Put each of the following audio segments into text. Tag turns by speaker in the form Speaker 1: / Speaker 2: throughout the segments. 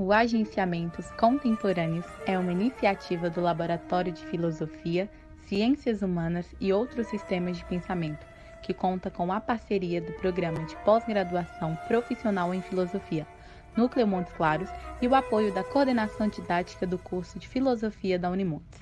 Speaker 1: O Agenciamentos Contemporâneos é uma iniciativa do Laboratório de Filosofia, Ciências Humanas e outros sistemas de pensamento, que conta com a parceria do Programa de Pós-Graduação Profissional em Filosofia, Núcleo Montes Claros e o apoio da coordenação didática do curso de Filosofia da Unimontes.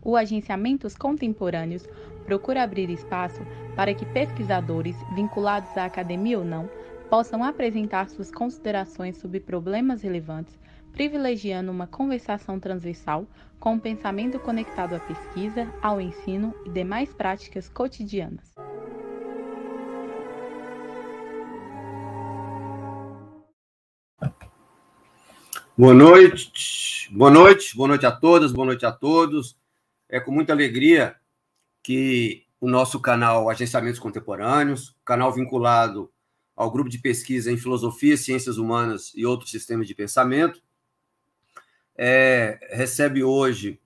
Speaker 1: O Agenciamentos Contemporâneos procura abrir espaço para que pesquisadores, vinculados à academia ou não, possam apresentar suas considerações sobre problemas
Speaker 2: relevantes, privilegiando uma conversação transversal com o um pensamento conectado à pesquisa, ao ensino e demais práticas cotidianas. Boa noite, boa noite, boa noite a todas, boa noite a todos. É com muita alegria que o nosso canal Agenciamentos Contemporâneos, canal vinculado ao grupo de pesquisa em filosofia, ciências humanas e outros sistemas de pensamento. É, recebe hoje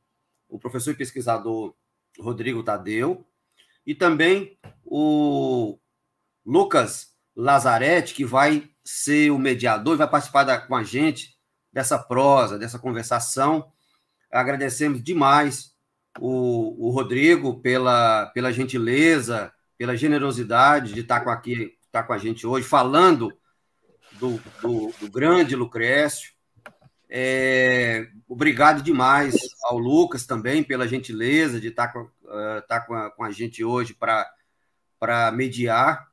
Speaker 2: o professor e pesquisador Rodrigo Tadeu e também o Lucas Lazarete, que vai ser o mediador e vai participar da, com a gente dessa prosa, dessa conversação. Agradecemos demais o, o Rodrigo pela, pela gentileza, pela generosidade de estar com aqui está com a gente hoje, falando do, do, do grande Lucrécio. É, obrigado demais ao Lucas também pela gentileza de estar tá com, uh, tá com, a, com a gente hoje para mediar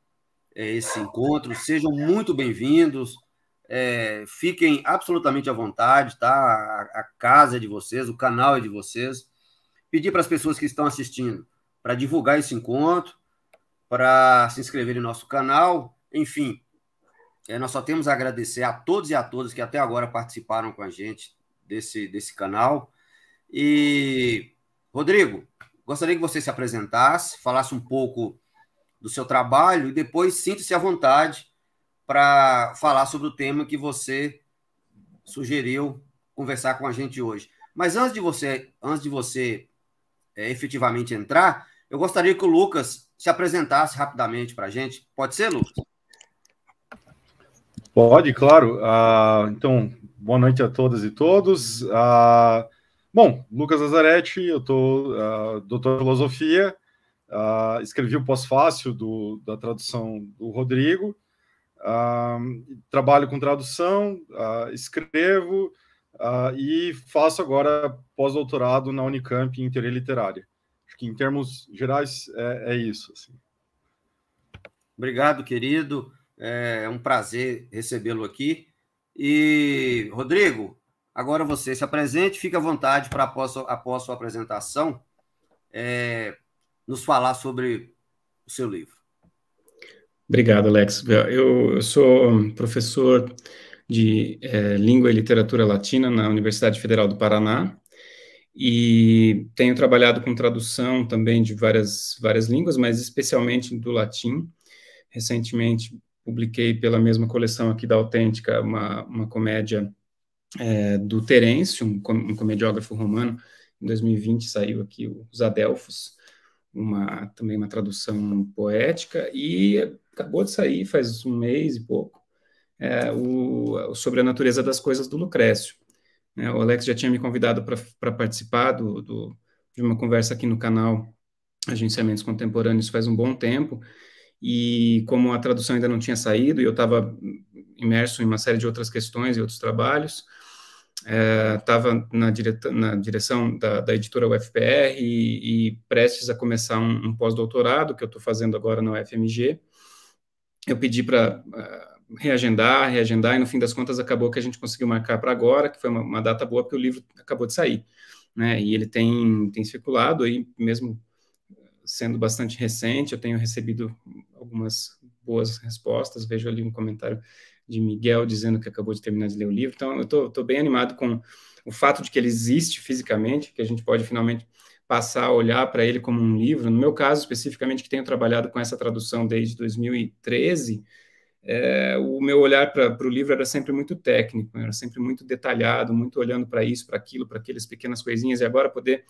Speaker 2: é, esse encontro. Sejam muito bem-vindos. É, fiquem absolutamente à vontade, tá? A, a, casa é de vocês, o canal é de vocês. Pedir para as pessoas que estão assistindo para divulgar esse encontro, para se inscrever no nosso canal. Enfim, é, nós só temos a agradecer a todos e a todas que até agora participaram com a gente desse, desse canal. E, Rodrigo, gostaria que você se apresentasse, falasse um pouco do seu trabalho e depois sinta-se à vontade para falar sobre o tema que você sugeriu conversar com a gente hoje. Mas antes de você, antes de você é, efetivamente entrar, eu gostaria que o Lucas se apresentasse rapidamente para a gente. Pode ser, Lucas?
Speaker 3: Pode, claro. Uh, então, boa noite a todas e todos. Uh, bom, Lucas Azaretti, eu estou uh, ah, doutor em filosofia, uh, escrevi o pós-fácil da tradução do Rodrigo, trabalho com tradução, escrevo e faço agora pós-doutorado na Unicamp em teoria literária. Acho que em termos gerais é, é isso. Assim.
Speaker 2: Obrigado, querido. É, é um prazer recebê-lo aqui. E, Rodrigo, agora você se apresente, fique à vontade para, após, após sua apresentação, é, nos falar sobre o seu livro.
Speaker 1: Obrigado, Alex. Eu sou professor de é, Língua e Literatura Latina na Universidade Federal do Paraná e tenho trabalhado com tradução também de várias, várias línguas, mas especialmente do latim. Recentemente publiquei pela mesma coleção aqui da Autêntica uma, uma comédia é, do Terêncio, um, com, um comediógrafo romano. Em 2020 saiu aqui Os Adelfos, uma, também uma tradução poética, e acabou de sair faz um mês e pouco, é, o, sobre a natureza das coisas do Lucrécio né? o Alex já tinha me convidado para participar do, do, de uma conversa aqui no canal Agenciamentos Contemporâneos faz um bom tempo, e como a tradução ainda não tinha saído e eu estava imerso em uma série de outras questões e outros trabalhos, estava é, na, na direção da, da editora UFPR e, e, prestes a começar um, um pós-doutorado que eu estou fazendo agora na UFMG, eu pedi para reagendar, reagendar, e no fim das contas acabou que a gente conseguiu marcar para agora, que foi uma, uma, data boa, porque o livro acabou de sair. Né? E ele tem, tem circulado aí, mesmo sendo bastante recente, eu tenho recebido algumas boas respostas, vejo ali um comentário de Miguel dizendo que acabou de terminar de ler o livro, então eu estou bem animado com o fato de que ele existe fisicamente, que a gente pode finalmente passar a olhar para ele como um livro. No meu caso, especificamente, que tenho trabalhado com essa tradução desde 2013, é, o meu olhar para o livro era sempre muito técnico, né? era sempre muito detalhado, muito olhando para isso, para aquilo, para aquelas pequenas coisinhas, e agora poder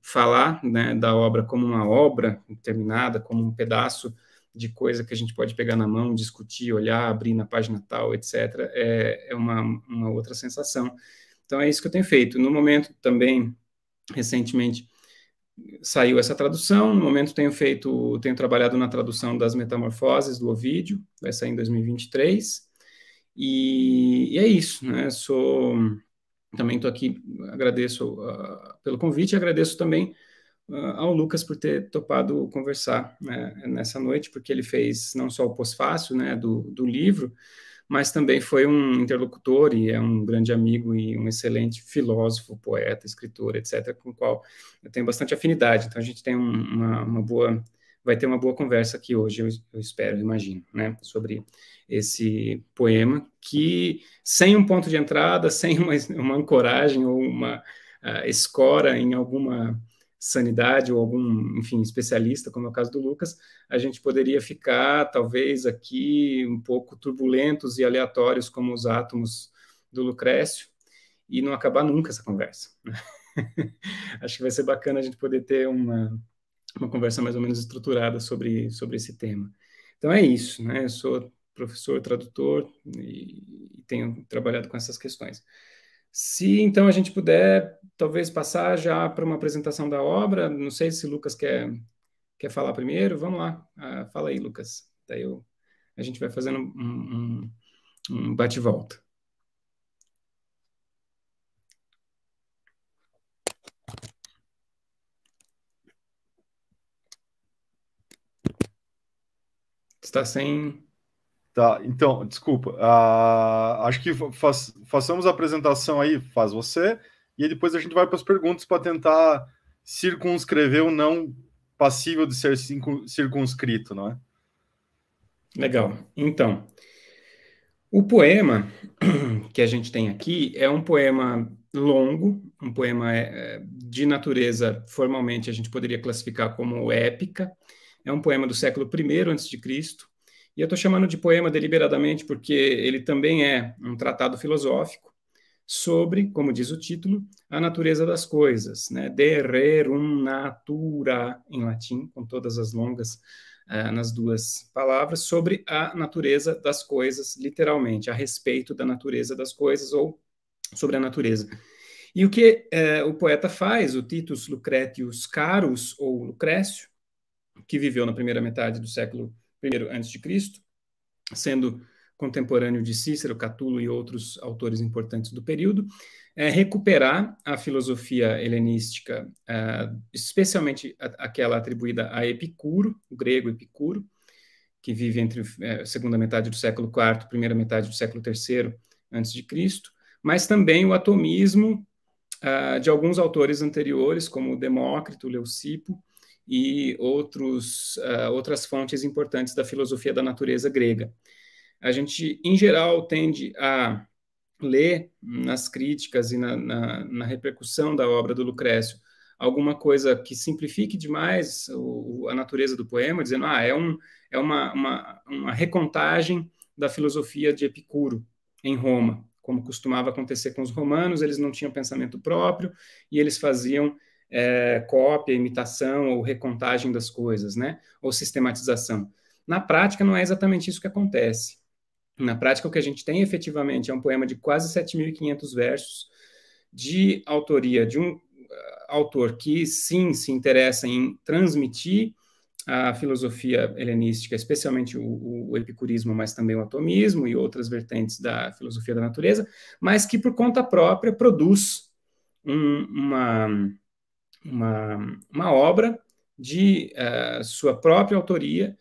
Speaker 1: falar né, da obra como uma obra terminada, como um pedaço de coisa que a gente pode pegar na mão, discutir, olhar, abrir na página tal, etc., é, é uma, uma outra sensação. Então é isso que eu tenho feito. No momento também, recentemente, saiu essa tradução. No momento tenho feito, tenho trabalhado na tradução das Metamorfoses do Ovídio, vai sair em 2023. E, e é isso, né? Sou também estou aqui, agradeço uh, pelo convite, agradeço também uh, ao Lucas por ter topado conversar né, nessa noite, porque ele fez não só o pós-fácil né, do, do livro, mas também foi um interlocutor e é um grande amigo e um excelente filósofo, poeta, escritor, etc., com o qual eu tenho bastante afinidade. Então a gente tem uma, uma boa, vai ter uma boa conversa aqui hoje, eu, eu espero, imagino, né, sobre esse poema que, sem um ponto de entrada, sem uma, uma ancoragem ou uma uh, escora em alguma sanidade ou algum, enfim, especialista, como é o caso do Lucas, a gente poderia ficar talvez aqui um pouco turbulentos e aleatórios como os átomos do Lucrécio e não acabar nunca essa conversa. Né? Acho que vai ser bacana a gente poder ter uma, uma conversa mais ou menos estruturada sobre, sobre esse tema. Então é isso, né? Eu sou professor, tradutor e, e tenho trabalhado com essas questões. Se então a gente puder, talvez passar já para uma apresentação da obra, não sei se Lucas quer, quer falar primeiro, vamos lá, ah, fala aí, Lucas. Daí eu, a gente vai fazendo um, um, um bate-volta.
Speaker 3: Está sem Tá, então, desculpa. Uh, acho que fa façamos a apresentação aí, faz você, e depois a gente vai para as perguntas para tentar circunscrever o não passível de ser circunscrito, não é? Legal. Então, o poema que a gente tem
Speaker 1: aqui é um poema longo, um poema eh, de natureza, formalmente a gente poderia classificar como épica. É um poema do século I a.C., e eu estou chamando de poema deliberadamente porque ele também é um tratado filosófico sobre, como diz o título, a natureza das coisas, né? De rerum natura, em latim, com todas as longas uh, nas duas palavras, sobre a natureza das coisas, literalmente, a respeito da natureza das coisas ou sobre a natureza. E o que eh, o poeta faz, o Titus Lucretius Carus, ou Lucrécio, que viveu na primeira metade do século primeiro antes de Cristo, sendo contemporâneo de Cícero, Catulo e outros autores importantes do período, é recuperar a filosofia helenística, é, especialmente aquela atribuída a Epicuro, o grego Epicuro, que vive entre a é, segunda metade do século IV, primeira metade do século III antes de Cristo, mas também o atomismo é, de alguns autores anteriores, como Demócrito, Leucipo, e outros, uh, outras fontes importantes da filosofia da natureza grega. A gente, em geral, tende a ler nas críticas e na, na, na repercussão da obra do Lucrécio alguma coisa que simplifique demais o, a natureza do poema, dizendo ah, é, um, é uma, uma, uma recontagem da filosofia de Epicuro em Roma, como costumava acontecer com os romanos, eles não tinham pensamento próprio e eles faziam é, cópia, imitação ou recontagem das coisas, né? Ou sistematização. Na prática, não é exatamente isso que acontece. Na prática, o que a gente tem efetivamente é um poema de quase 7.500 versos, de autoria de um ah, autor que, sim, se interessa em transmitir a filosofia helenística, especialmente o, o, epicurismo, mas também o atomismo e outras vertentes da filosofia da natureza, mas que por conta própria produz um, uma, uma, uma obra de uh, sua própria autoria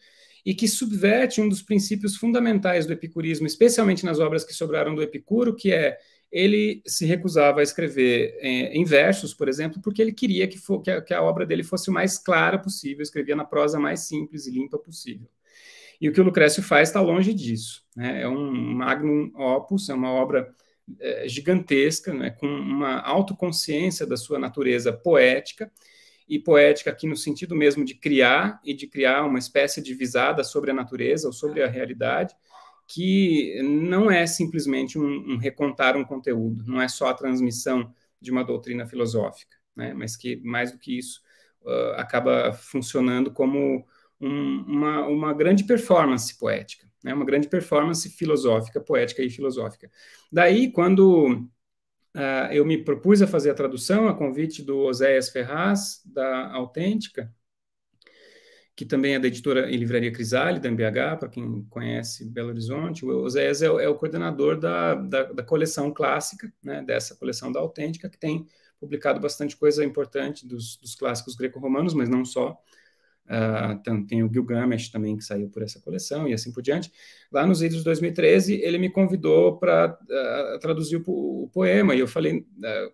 Speaker 1: e que subverte um dos princípios fundamentais do epicurismo, especialmente nas obras que sobraram do Epicuro, que é ele se recusava a escrever em, eh, em versos, por exemplo, porque ele queria que, for, que, a, que a obra dele fosse o mais clara possível, escrevia na prosa mais simples e limpa possível. E o que o Lucrécio faz está longe disso. Né? É um magnum opus, é uma obra é, gigantesca, né, com uma autoconsciência da sua natureza poética, e poética aqui no sentido mesmo de criar e de criar uma espécie de visada sobre a natureza ou sobre a realidade, que não é simplesmente um, um recontar um conteúdo, não é só a transmissão de uma doutrina filosófica, né, mas que, mais do que isso, uh, acaba funcionando como um, uma, uma grande performance poética né? uma grande performance filosófica, poética e filosófica. Daí, quando uh, eu me propus a fazer a tradução, a convite do Oséias Ferraz, da Autêntica, que também é da editora e livraria Crisale, da MBH, para quem conhece Belo Horizonte. O Oséias é, é, o coordenador da, da, da coleção clássica, né, dessa coleção da Autêntica, que tem publicado bastante coisa importante dos, dos clássicos greco-romanos, mas não só. Uh, tem o Gilgamesh também, que saiu por essa coleção, e assim por diante. Lá nos idos de 2013, ele me convidou para uh, ah, traduzir o, o, poema, e eu falei, uh,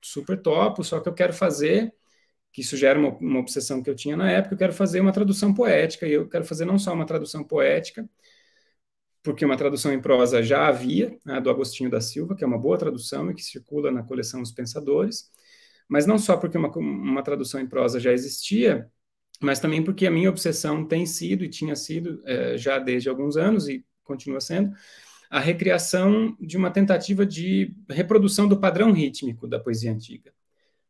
Speaker 1: super topo, só que eu quero fazer, que isso já era uma, uma, obsessão que eu tinha na época, eu quero fazer uma tradução poética, e eu quero fazer não só uma tradução poética, porque uma tradução em prosa já havia, né, do Agostinho da Silva, que é uma boa tradução e que circula na coleção Os Pensadores, mas não só porque uma, uma tradução em prosa já existia, mas também porque a minha obsessão tem sido e tinha sido é, já desde alguns anos e continua sendo a recriação de uma tentativa de reprodução do padrão rítmico da poesia antiga,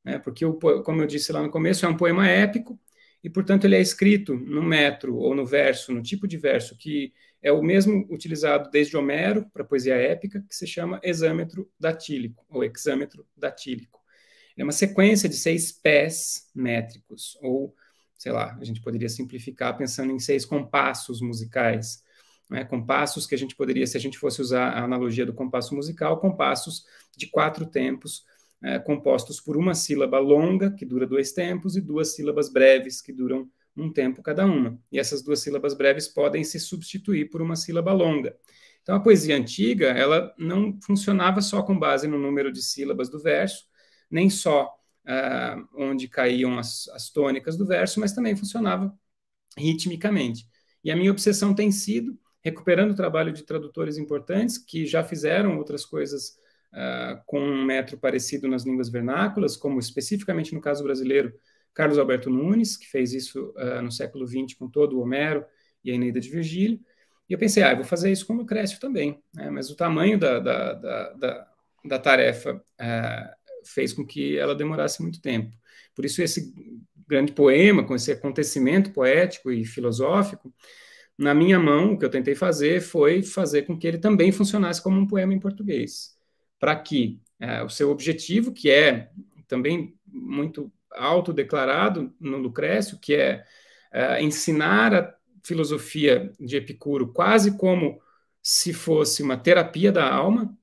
Speaker 1: né? Porque o, como eu disse lá no começo é um poema épico e portanto ele é escrito no metro ou no verso, no tipo de verso que é o mesmo utilizado desde Homero para poesia épica que se chama exâmetro datílico ou hexâmetro datílico. É uma sequência de seis pés métricos ou sei lá, a gente poderia simplificar pensando em seis compassos musicais, né? compassos que a gente poderia, se a gente fosse usar a analogia do compasso musical, compassos de quatro tempos é, compostos por uma sílaba longa, que dura dois tempos, e duas sílabas breves, que duram um tempo cada uma. E essas duas sílabas breves podem se substituir por uma sílaba longa. Então, a poesia antiga, ela não funcionava só com base no número de sílabas do verso, nem só uh, onde caíam as, as tônicas do verso, mas também funcionava ritmicamente. E a minha obsessão tem sido recuperando o trabalho de tradutores importantes que já fizeram outras coisas uh, com um metro parecido nas línguas vernáculas, como especificamente no caso brasileiro, Carlos Alberto Nunes, que fez isso uh, no século XX com todo o Homero e a Eneida de Virgílio. E eu pensei, ah, eu vou fazer isso com o Lucrécio também. Né? Mas o tamanho da, da, da, da, da tarefa uh, fez com que ela demorasse muito tempo. Por isso, esse grande poema, com esse acontecimento poético e filosófico, na minha mão, o que eu tentei fazer foi fazer com que ele também funcionasse como um poema em português, para que é, o seu objetivo, que é também muito autodeclarado no Lucrécio, que é, é ensinar a filosofia de Epicuro quase como se fosse uma terapia da alma,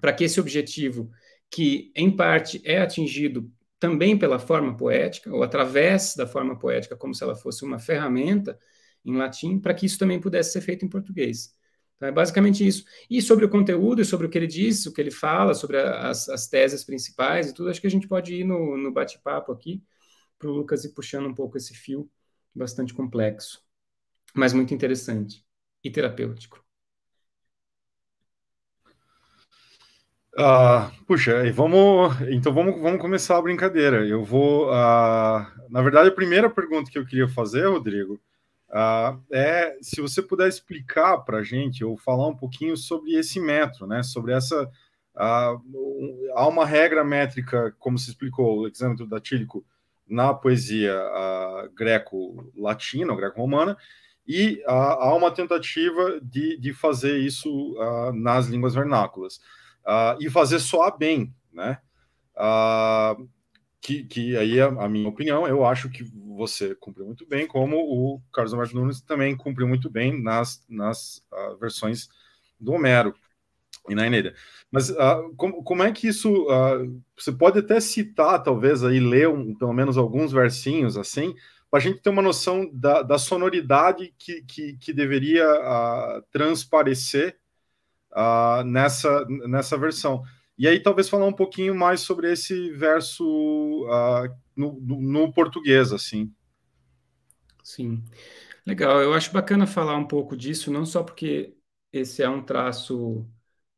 Speaker 1: para que esse objetivo que, em parte, é atingido também pela forma poética, ou através da forma poética, como se ela fosse uma ferramenta em latim, para que isso também pudesse ser feito em português. Então, é basicamente isso. E sobre o conteúdo e sobre o que ele diz, o que ele fala, sobre as, as teses principais e tudo, acho que a gente pode ir no, no bate-papo aqui, para o Lucas ir puxando um pouco esse fio bastante complexo, mas muito interessante e terapêutico.
Speaker 3: Ah, puxa, vamos, então vamos, vamos começar a brincadeira. Eu vou, ah, na verdade, a primeira pergunta que eu queria fazer, Rodrigo, ah, é se você puder explicar para a gente ou falar um pouquinho sobre esse metro, né? Sobre essa ah, há uma regra métrica, como se explicou o exame datílico na poesia ah, greco-latina, greco-romana, e ah, há uma tentativa de, de fazer isso ah, nas línguas vernáculas uh, e fazer soar bem, né? Uh, que, que aí a, é a, minha opinião, eu acho que você cumpriu muito bem, como o Carlos Alberto Nunes também cumpriu muito bem nas, nas uh, versões do Homero e na Eneida. Mas uh, como, como é que isso. Uh, você pode até citar, talvez, aí, ler um, pelo menos alguns versinhos assim, para a gente ter uma noção da, da sonoridade que, que, que deveria transparecer uh, nessa, nessa versão. E aí talvez falar um pouquinho mais sobre esse verso uh, no, no, português, assim. Sim.
Speaker 1: Legal, eu acho bacana falar um pouco disso, não só porque esse é um traço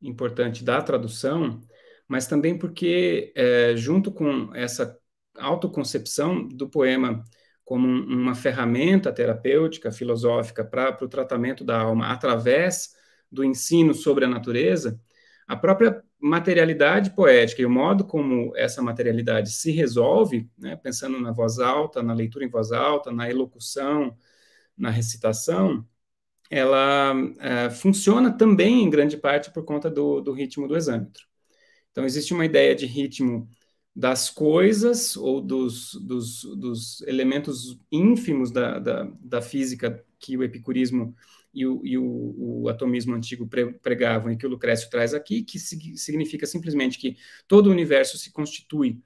Speaker 1: importante da tradução, mas também porque, é, junto com essa autoconcepção do poema como uma ferramenta terapêutica, filosófica para o tratamento da alma através do ensino sobre a natureza, a própria materialidade poética e o modo como essa materialidade se resolve, né, pensando na voz alta, na leitura em voz alta, na elocução, na recitação, ela é, funciona também em grande parte por conta do, do ritmo do exâmetro. Então, existe uma ideia de ritmo das coisas ou dos, dos, dos elementos ínfimos da, da, da física que o epicurismo e o, e o, o atomismo antigo pregavam e que o Lucrécio traz aqui, que significa simplesmente que todo o universo se constitui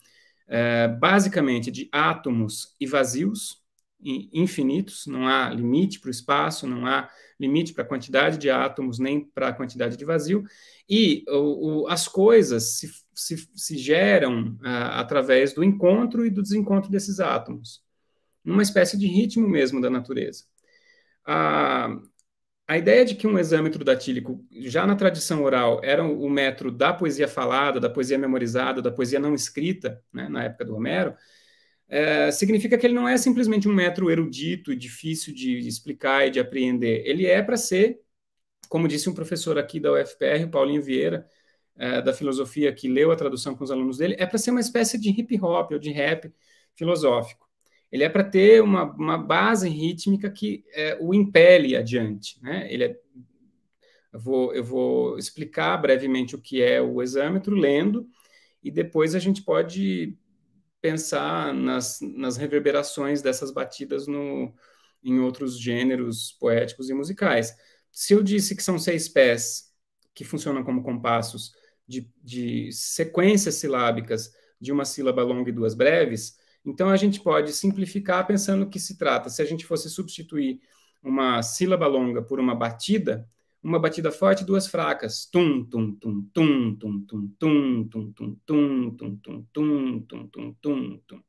Speaker 1: é, basicamente de átomos e vazios e infinitos, não há limite para o espaço, não há limite para a quantidade de átomos nem para a quantidade de vazio, e o, as coisas se, se, se geram ah, através do encontro e do desencontro desses átomos, numa espécie de ritmo mesmo da natureza. A, ah, a ideia de que um exâmetro datílico, já na tradição oral, era o metro da poesia falada, da poesia memorizada, da poesia não escrita, né, na época do Homero, é, significa que ele não é simplesmente um metro erudito, difícil de explicar e de apreender. Ele é para ser, como disse um professor aqui da UFPR, Paulinho Vieira, é, da filosofia, que leu a tradução com os alunos dele, é para ser uma espécie de hip hop ou de rap filosófico ele é para ter uma, uma, base rítmica que é, o impele adiante. Né? Ele é, eu, vou, eu vou explicar brevemente o que é o exâmetro, lendo, e depois a gente pode pensar nas, nas reverberações dessas batidas no, em outros gêneros poéticos e musicais. Se eu disse que são seis pés que funcionam como compassos de, de sequências silábicas de uma sílaba longa e duas breves, então, a gente pode simplificar pensando que se trata, se a gente fosse substituir uma sílaba longa por uma batida, uma batida forte e duas fracas. Tum, tum, tum, tum, tum, tum, tum, tum, tum, tum, tum, tum, tum, tum, tum, tum, tum.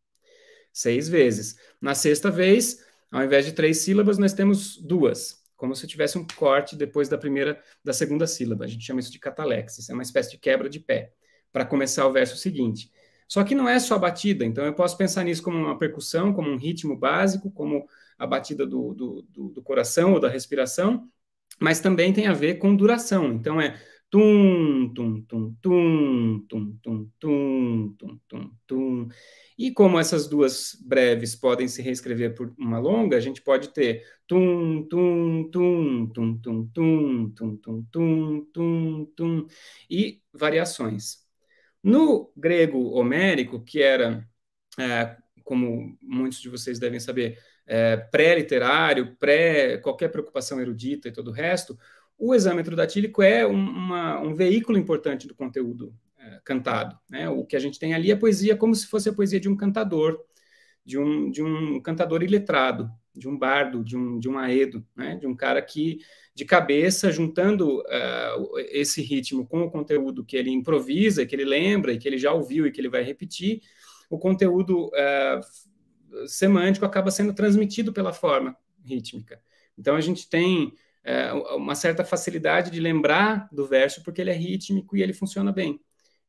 Speaker 1: Seis vezes. Na sexta vez, ao invés de três sílabas, nós temos duas. Como se tivesse um corte depois da primeira, da segunda sílaba. A gente chama isso de catalexis. É uma espécie de quebra de pé. Para começar o verso seguinte. Só que não é só a batida, então eu posso pensar nisso como uma percussão, como um ritmo básico, como a batida do, do, do, do coração ou da respiração, mas também tem a ver com duração. Então é tum, tum, tum, tum, tum, tum, tum, tum, tum, tum. E como essas duas breves podem se reescrever por uma longa, a gente pode ter tum, tum, tum, tum, tum, tum, tum, tum, tum, tum, tum, e variações. No grego homérico, que era, é, como muitos de vocês devem saber, é, pré-literário, pré qualquer preocupação erudita e todo o resto, o exame datílico é um, uma, um veículo importante do conteúdo é, cantado. Né? O que a gente tem ali é poesia como se fosse a poesia de um cantador, de um, de um cantador iletrado, de um bardo, de um, de um aedo, né? de um cara que de cabeça, juntando uh, esse ritmo com o conteúdo que ele improvisa, que ele lembra, e que ele já ouviu e que ele vai repetir, o conteúdo uh, semântico acaba sendo transmitido pela forma rítmica. Então a gente tem uh, uma certa facilidade de lembrar do verso porque ele é rítmico e ele funciona bem.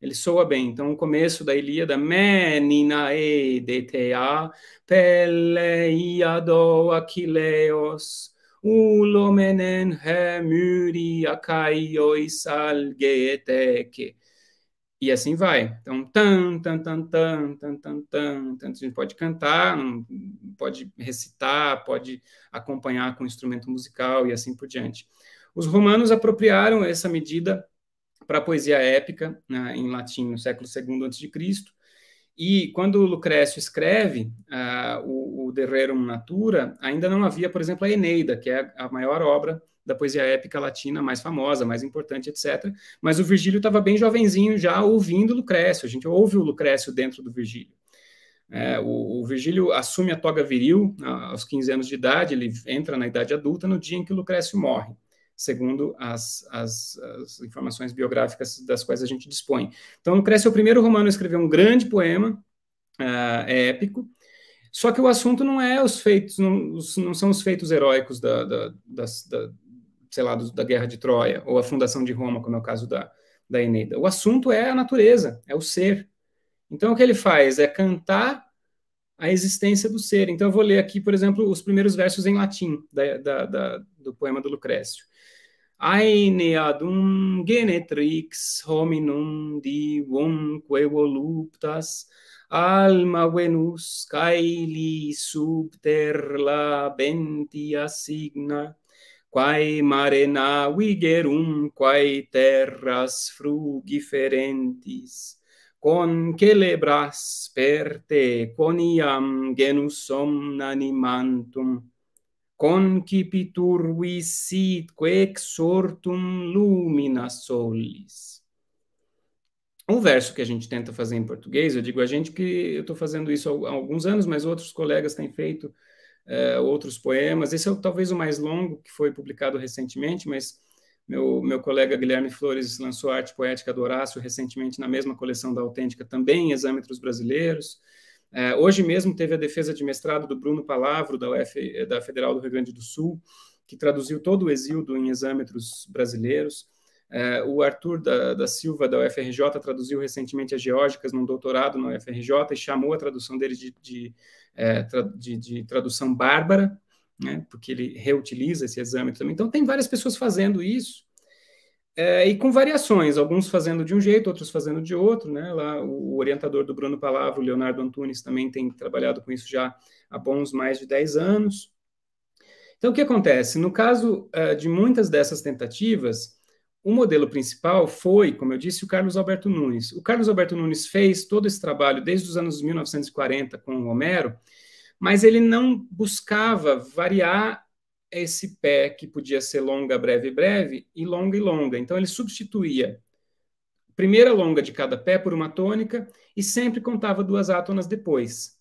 Speaker 1: Ele soa bem. Então o começo da Ilíada, menina e detea peleia do aquileos ulomenen hemuri akaios algeteke. E assim vai. Então, tan, tan, tan, tan, tan, tan, tan, tan. A gente pode cantar, pode recitar, pode acompanhar com instrumento musical e assim por diante. Os romanos apropriaram essa medida para a poesia épica, né, em latim, no século II a.C., e quando o Lucrécio escreve uh, o, o De Rerum Natura, ainda não havia, por exemplo, a Eneida, que é a maior obra da poesia épica latina mais famosa, mais importante, etc. Mas o Virgílio estava bem jovenzinho já ouvindo Lucrécio. A gente ouve o Lucrécio dentro do Virgílio. É, o, o, Virgílio assume a toga viril ah, aos 15 anos de idade, ele entra na idade adulta no dia em que o Lucrécio morre segundo as, as, as, informações biográficas das quais a gente dispõe. Então, Lucrécio é o primeiro romano a escrever um grande poema uh, épico, só que o assunto não é os feitos, não, os, não são os feitos heróicos da, da, da, sei lá, da Guerra de Troia ou a fundação de Roma, como é o caso da, da Eneida. O assunto é a natureza, é o ser. Então, o que ele faz é cantar a existência do ser. Então, eu vou ler aqui, por exemplo, os primeiros versos em latim da, da, da, do poema do Lucrécio. Aene adum genetrix hominum divumque voluptas alma venus caeli subter labentia signa quae mare navigerum quae terras frugiferentes con celebras per te coniam genus omnanimantum, concipitur visitque exortum lumina solis. Um verso que a gente tenta fazer em português, eu digo a gente que eu estou fazendo isso há alguns anos, mas outros colegas têm feito uh, outros poemas. Esse é talvez o mais longo que foi publicado recentemente, mas meu, meu colega Guilherme Flores lançou a Arte Poética do Horácio recentemente na mesma coleção da Autêntica, também em Exâmetros Brasileiros. É, hoje mesmo teve a defesa de mestrado do Bruno Palavro, da, UF, da Federal do Rio Grande do Sul, que traduziu todo o exílio em Exâmetros Brasileiros. É, o Arthur da, da, Silva, da UFRJ, traduziu recentemente as geógicas num doutorado na UFRJ e chamou a tradução dele de, de, é, de, de tradução bárbara né? porque ele reutiliza esse exame também. Então, tem várias pessoas fazendo isso, é, e com variações, alguns fazendo de um jeito, outros fazendo de outro, né? Lá o orientador do Bruno Palavra, o Leonardo Antunes, também tem trabalhado com isso já há bons mais de 10 anos. Então, o que acontece? No caso uh, de muitas dessas tentativas, o modelo principal foi, como eu disse, o Carlos Alberto Nunes. O Carlos Alberto Nunes fez todo esse trabalho desde os anos 1940 com o Homero, mas ele não buscava variar esse pé que podia ser longa, breve, breve e longa e longa. Então ele substituía a primeira longa de cada pé por uma tônica e sempre contava duas átonas depois.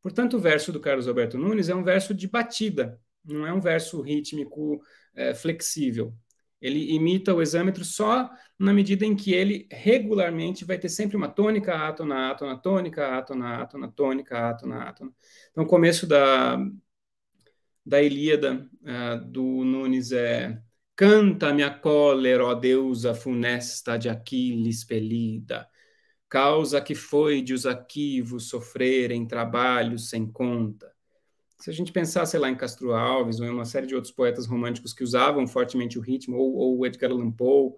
Speaker 1: Portanto, o verso do Carlos Alberto Nunes é um verso de batida, não é um verso rítmico é, flexível. Ele imita o exâmetro só na medida em que ele regularmente vai ter sempre uma tônica, átona, átona, tônica, átona, átona, tônica, átona, átona. Então, o começo da, da Ilíada uh, do Nunes é canta minha cólera, ó deusa funesta de Aquiles pelida, causa que foi de os aquivos sofrerem trabalho sem conta se a gente pensar, sei lá, em Castro Alves ou em uma série de outros poetas românticos que usavam fortemente o ritmo, ou, ou Edgar Allan Poe,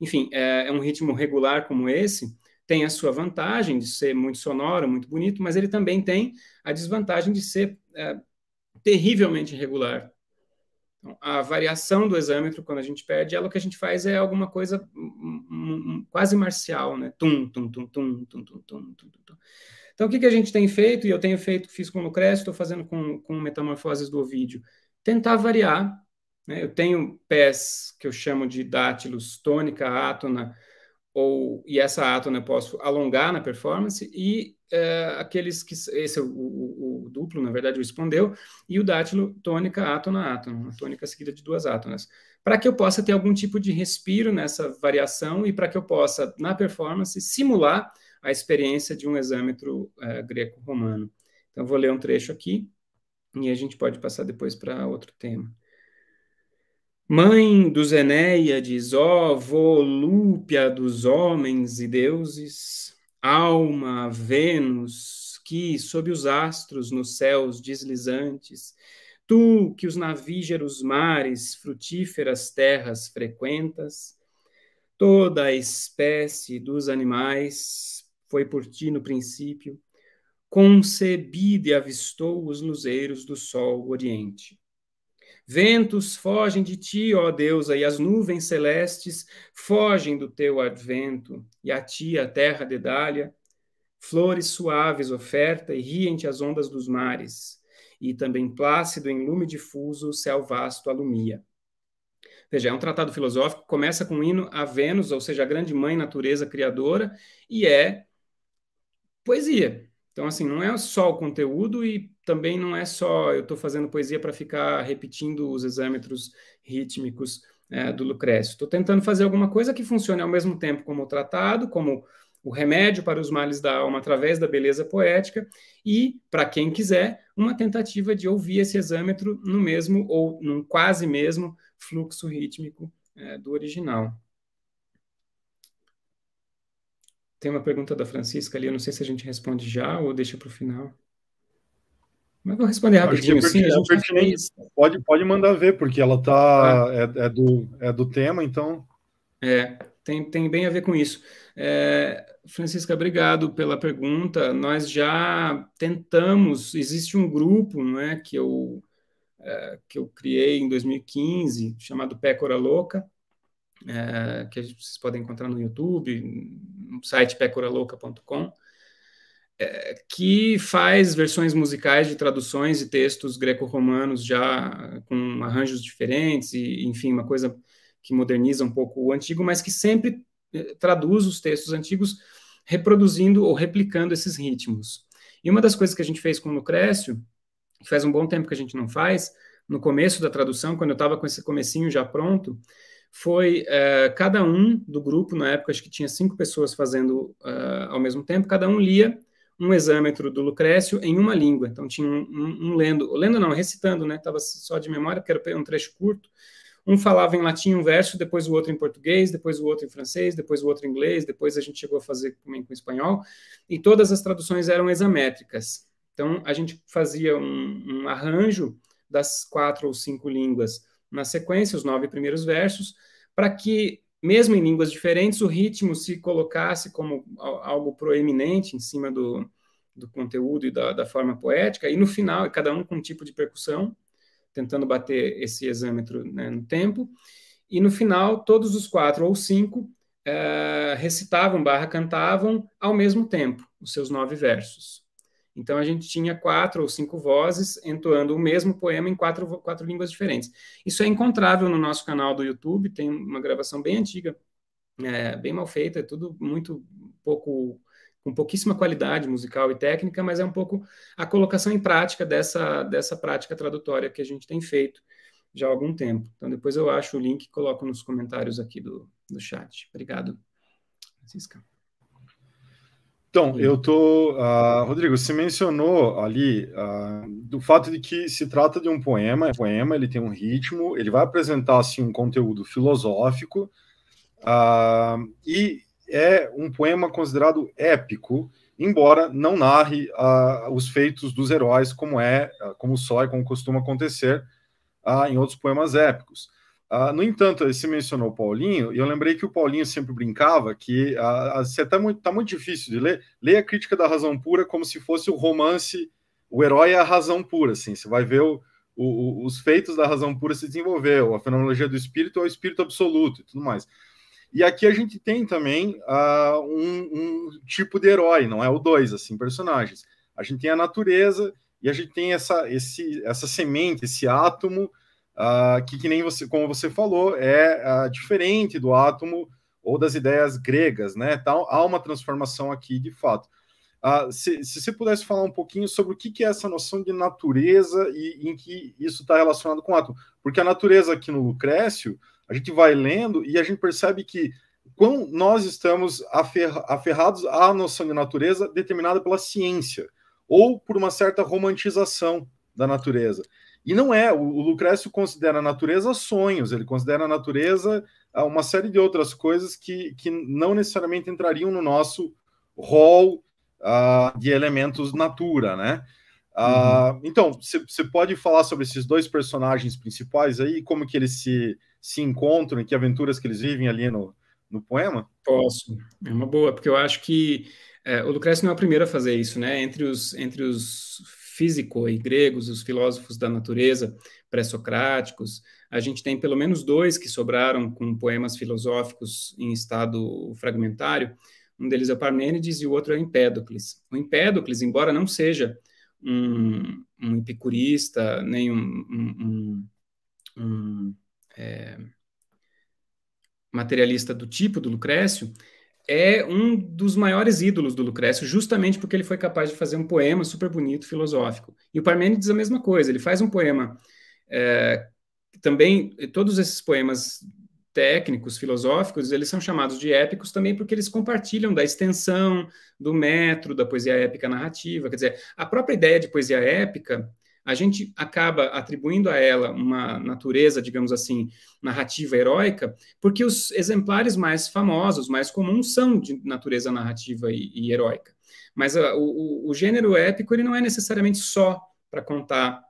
Speaker 1: enfim, é, é, um ritmo regular como esse, tem a sua vantagem de ser muito sonoro, muito bonito, mas ele também tem a desvantagem de ser é, terrivelmente irregular. Então, a variação do exâmetro, quando a gente perde ela, o que a gente faz é alguma coisa hum, hum, hum, quase marcial, né? Tum, tum, tum, tum, tum, tum, tum, tum, tum. tum. Então, o que, que a gente tem feito, e eu tenho feito, fiz com o Lucrécio, estou fazendo com, com Metamorfoses do Ovídio, tentar variar. Né? Eu tenho pés que eu chamo de dátilos tônica, átona, ou, e essa átona eu posso alongar na performance, e é, aqueles que. Esse é o, o, o, duplo, na verdade, respondeu, e o dátilo tônica, átona, átona, uma tônica seguida de duas átonas. Para que eu possa ter algum tipo de respiro nessa variação e para que eu possa, na performance, simular a experiência de um exâmetro uh, é, greco-romano. Então, vou ler um trecho aqui e a gente pode passar depois para outro tema. Mãe dos Enéiades, ó volúpia dos homens e deuses, alma Vênus, que sob os astros nos céus deslizantes, tu que os navígeros mares, frutíferas terras frequentas, toda a espécie dos animais, foi por ti no princípio, concebida e avistou os luzeiros do sol oriente. Ventos fogem de ti, ó deusa, e as nuvens celestes fogem do teu advento, e a ti a terra dedalha, flores suaves oferta e riem-te as ondas dos mares, e também plácido em lume difuso o céu vasto alumia. Veja, é um tratado filosófico começa com um hino a Vênus, ou seja, a grande mãe natureza criadora, e é poesia. Então, assim, não é só o conteúdo e também não é só eu estou fazendo poesia para ficar repetindo os exâmetros rítmicos é, do Lucrécio. Estou tentando fazer alguma coisa que funcione ao mesmo tempo como o tratado, como o remédio para os males da alma através da beleza poética e, para quem quiser, uma tentativa de ouvir esse exâmetro no mesmo ou num quase mesmo fluxo rítmico é, do original. Tem uma pergunta da Francisca ali, eu não sei se a gente responde já ou deixa para o final. Mas vou responder rapidinho, é sim. É
Speaker 3: pode, pode mandar ver, porque ela tá, ah. é, é, do, é do tema, então.
Speaker 1: É, tem, tem bem a ver com isso. É, Francisca, obrigado pela pergunta. Nós já tentamos, existe um grupo não é, que, eu, é, que eu criei em 2015, chamado Pécora Louca, é, que vocês podem encontrar no YouTube, um site pecoralouca.com, é, que faz versões musicais de traduções e textos greco-romanos já com arranjos diferentes, e enfim, uma coisa que moderniza um pouco o antigo, mas que sempre é, traduz os textos antigos reproduzindo ou replicando esses ritmos. E uma das coisas que a gente fez com o Lucrécio, que faz um bom tempo que a gente não faz, no começo da tradução, quando eu estava com esse comecinho já pronto, foi uh, cada um do grupo, na época acho que tinha cinco pessoas fazendo uh, ao mesmo tempo, cada um lia um exâmetro do Lucrécio em uma língua. Então tinha um, um, um lendo, lendo não, é recitando, né? Estava só de memória, porque era um trecho curto. Um falava em latim um verso, depois o outro em português, depois o outro em francês, depois o outro em inglês, depois a gente chegou a fazer também com espanhol, e todas as traduções eram examétricas. Então a gente fazia um, um arranjo das quatro ou cinco línguas na sequência, os nove primeiros versos, para que, mesmo em línguas diferentes, o ritmo se colocasse como algo proeminente em cima do, do conteúdo e da, da forma poética, e no final, cada um com um tipo de percussão, tentando bater esse exâmetro né, no tempo, e no final, todos os quatro ou cinco eh, recitavam barra cantavam ao mesmo tempo os seus nove versos. Então a gente tinha quatro ou cinco vozes entoando o mesmo poema em quatro, quatro línguas diferentes. Isso é encontrável no nosso canal do YouTube, tem uma gravação bem antiga, é, bem mal feita, é tudo muito pouco com pouquíssima qualidade musical e técnica, mas é um pouco a colocação em prática dessa, dessa prática tradutória que a gente tem feito já há algum tempo. Então depois eu acho o link e coloco nos comentários aqui do, do chat. Obrigado, Francisca.
Speaker 3: Então, eu tô, uh, Rodrigo, você mencionou ali uh, do fato de que se trata de um poema, é um poema, ele tem um ritmo, ele vai apresentar assim um conteúdo filosófico uh, e é um poema considerado épico, embora não narre os feitos dos heróis como é, como só e como costuma acontecer em outros poemas épicos. Uh, no entanto, você mencionou o Paulinho, e eu lembrei que o Paulinho sempre brincava que uh, você está muito, tá muito difícil de ler. Leia a crítica da razão pura como se fosse o romance, o herói é a razão pura. Assim, você vai ver o, o, os feitos da razão pura se desenvolveu, a fenomenologia do espírito ou é o espírito absoluto e tudo mais. E aqui a gente tem também uh, um, um, tipo de herói, não é o dois, assim, personagens. A gente tem a natureza e a gente tem essa, esse, essa semente, esse átomo uh, que, que nem você, como você falou, é uh, diferente do átomo ou das ideias gregas, né? Tá, há uma transformação aqui de fato. Uh, se, se você pudesse falar um pouquinho sobre o que, que é essa noção de natureza e em que isso está relacionado com o átomo, porque a natureza aqui no Lucrécio, a gente vai lendo e a gente percebe que quão nós estamos aferrados à noção de natureza determinada pela ciência ou por uma certa romantização da natureza. E não é, o, o Lucrécio considera a natureza sonhos, ele considera a natureza ah, uma série de outras coisas que, que não necessariamente entrariam no nosso rol uh, de elementos natura, né? Uh, uhum. Então, você pode falar sobre esses dois personagens principais aí, como que eles se, se encontram e que aventuras que eles vivem ali no, no poema? Posso, é uma boa, porque eu acho que
Speaker 1: é, o Lucrécio não é o primeiro a fazer isso, né? Entre os, entre os físico e gregos, os filósofos da natureza pré-socráticos. A gente tem pelo menos dois que sobraram com poemas filosóficos em estado fragmentário. Um deles é Parmênides e o outro é o Empédocles. O Empédocles, embora não seja um, um epicurista, nem um, um, um é, materialista do tipo do Lucrécio, é um dos maiores ídolos do Lucrécio, justamente porque ele foi capaz de fazer um poema super bonito, filosófico. E o Parmênides a mesma coisa, ele faz um poema é, também, todos esses poemas técnicos, filosóficos, eles são chamados de épicos também porque eles compartilham da extensão, do metro, da poesia épica narrativa. Quer dizer, a própria ideia de poesia épica a gente acaba atribuindo a ela uma natureza, digamos assim, narrativa heróica, porque os exemplares mais famosos, mais comuns, são de natureza narrativa e, e heróica. Mas ah, o, o, gênero épico ele não é necessariamente só para contar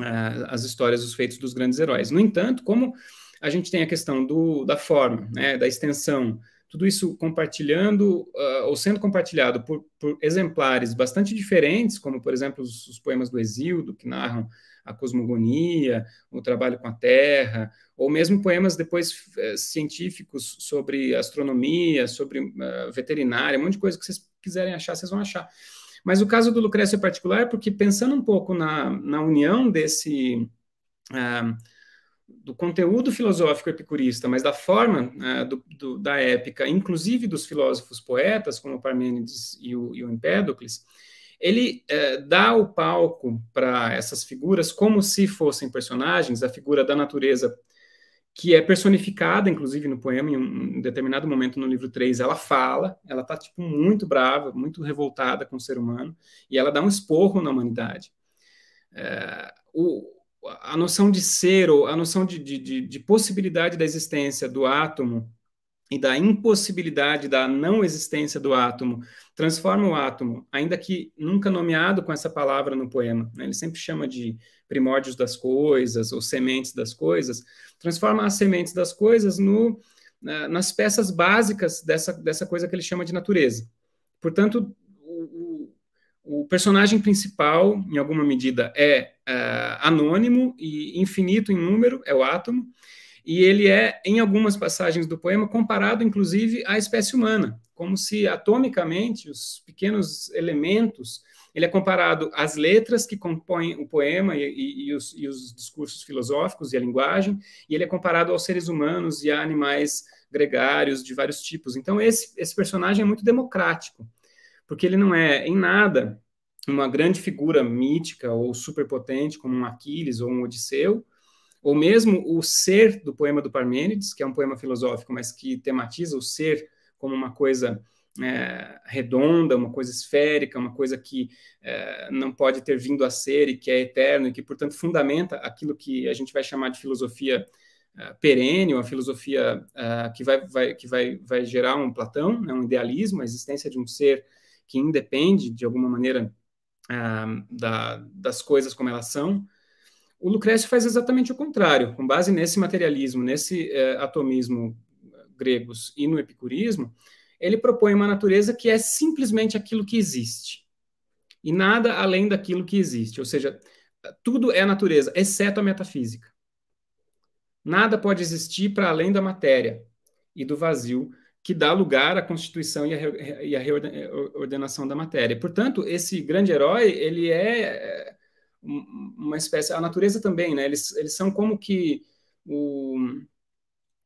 Speaker 1: uh, as histórias, os feitos dos grandes heróis. No entanto, como a gente tem a questão do, da forma, né, da extensão, tudo isso compartilhando uh, ou sendo compartilhado por, por, exemplares bastante diferentes, como, por exemplo, os, os, poemas do Exildo, que narram a cosmogonia, o trabalho com a Terra, ou mesmo poemas depois uh, científicos sobre astronomia, sobre uh, veterinária, um monte de coisa que vocês quiserem achar, vocês vão achar. Mas o caso do Lucrécio é particular porque, pensando um pouco na, na união desse... Uh, do conteúdo filosófico epicurista, mas da forma né, do, do, da épica, inclusive dos filósofos poetas, como Parmênides e o, e o Empédocles, ele é, dá o palco para essas figuras como se fossem personagens, a figura da natureza, que é personificada, inclusive, no poema, em um determinado momento no livro 3, ela fala, ela está tipo, muito brava, muito revoltada com o ser humano, e ela dá um esporro na humanidade. É, a noção de ser, ou a noção de, de, de possibilidade da existência do átomo e da impossibilidade da não existência do átomo, transforma o átomo, ainda que nunca nomeado com essa palavra no poema, né? ele sempre chama de primórdios das coisas ou sementes das coisas, transforma as sementes das coisas no, na, nas peças básicas dessa, dessa coisa que ele chama de natureza. Portanto, o, o, o personagem principal, em alguma medida, é é, anônimo e infinito em número, é o átomo, e ele é, em algumas passagens do poema, comparado inclusive à espécie humana, como se atomicamente os pequenos elementos. Ele é comparado às letras que compõem o poema e, e, e, os, e os discursos filosóficos e a linguagem, e ele é comparado aos seres humanos e a animais gregários de vários tipos. Então, esse, esse personagem é muito democrático, porque ele não é em nada uma grande figura mítica ou superpotente, como um Aquiles ou um Odisseu, ou mesmo o ser do poema do Parmênides, que é um poema filosófico, mas que tematiza o ser como uma coisa é, redonda, uma coisa esférica, uma coisa que é, não pode ter vindo a ser e que é eterno e que, portanto, fundamenta aquilo que a gente vai chamar de filosofia é, perene, uma filosofia é, que, vai, vai, que vai, vai gerar um Platão, né, um idealismo, a existência de um ser que independe, de alguma maneira, ah, da, das coisas como elas são, o Lucrécio faz exatamente o contrário. Com base nesse materialismo, nesse eh, atomismo gregos e no epicurismo, ele propõe uma natureza que é simplesmente aquilo que existe e nada além daquilo que existe. Ou seja, tudo é natureza, exceto a metafísica. Nada pode existir para além da matéria e do vazio que dá lugar à constituição e à, re, e à reordenação eh, da matéria. Portanto, esse grande herói, ele é eh, uma espécie, a natureza também, né? Eles, eles são como que o,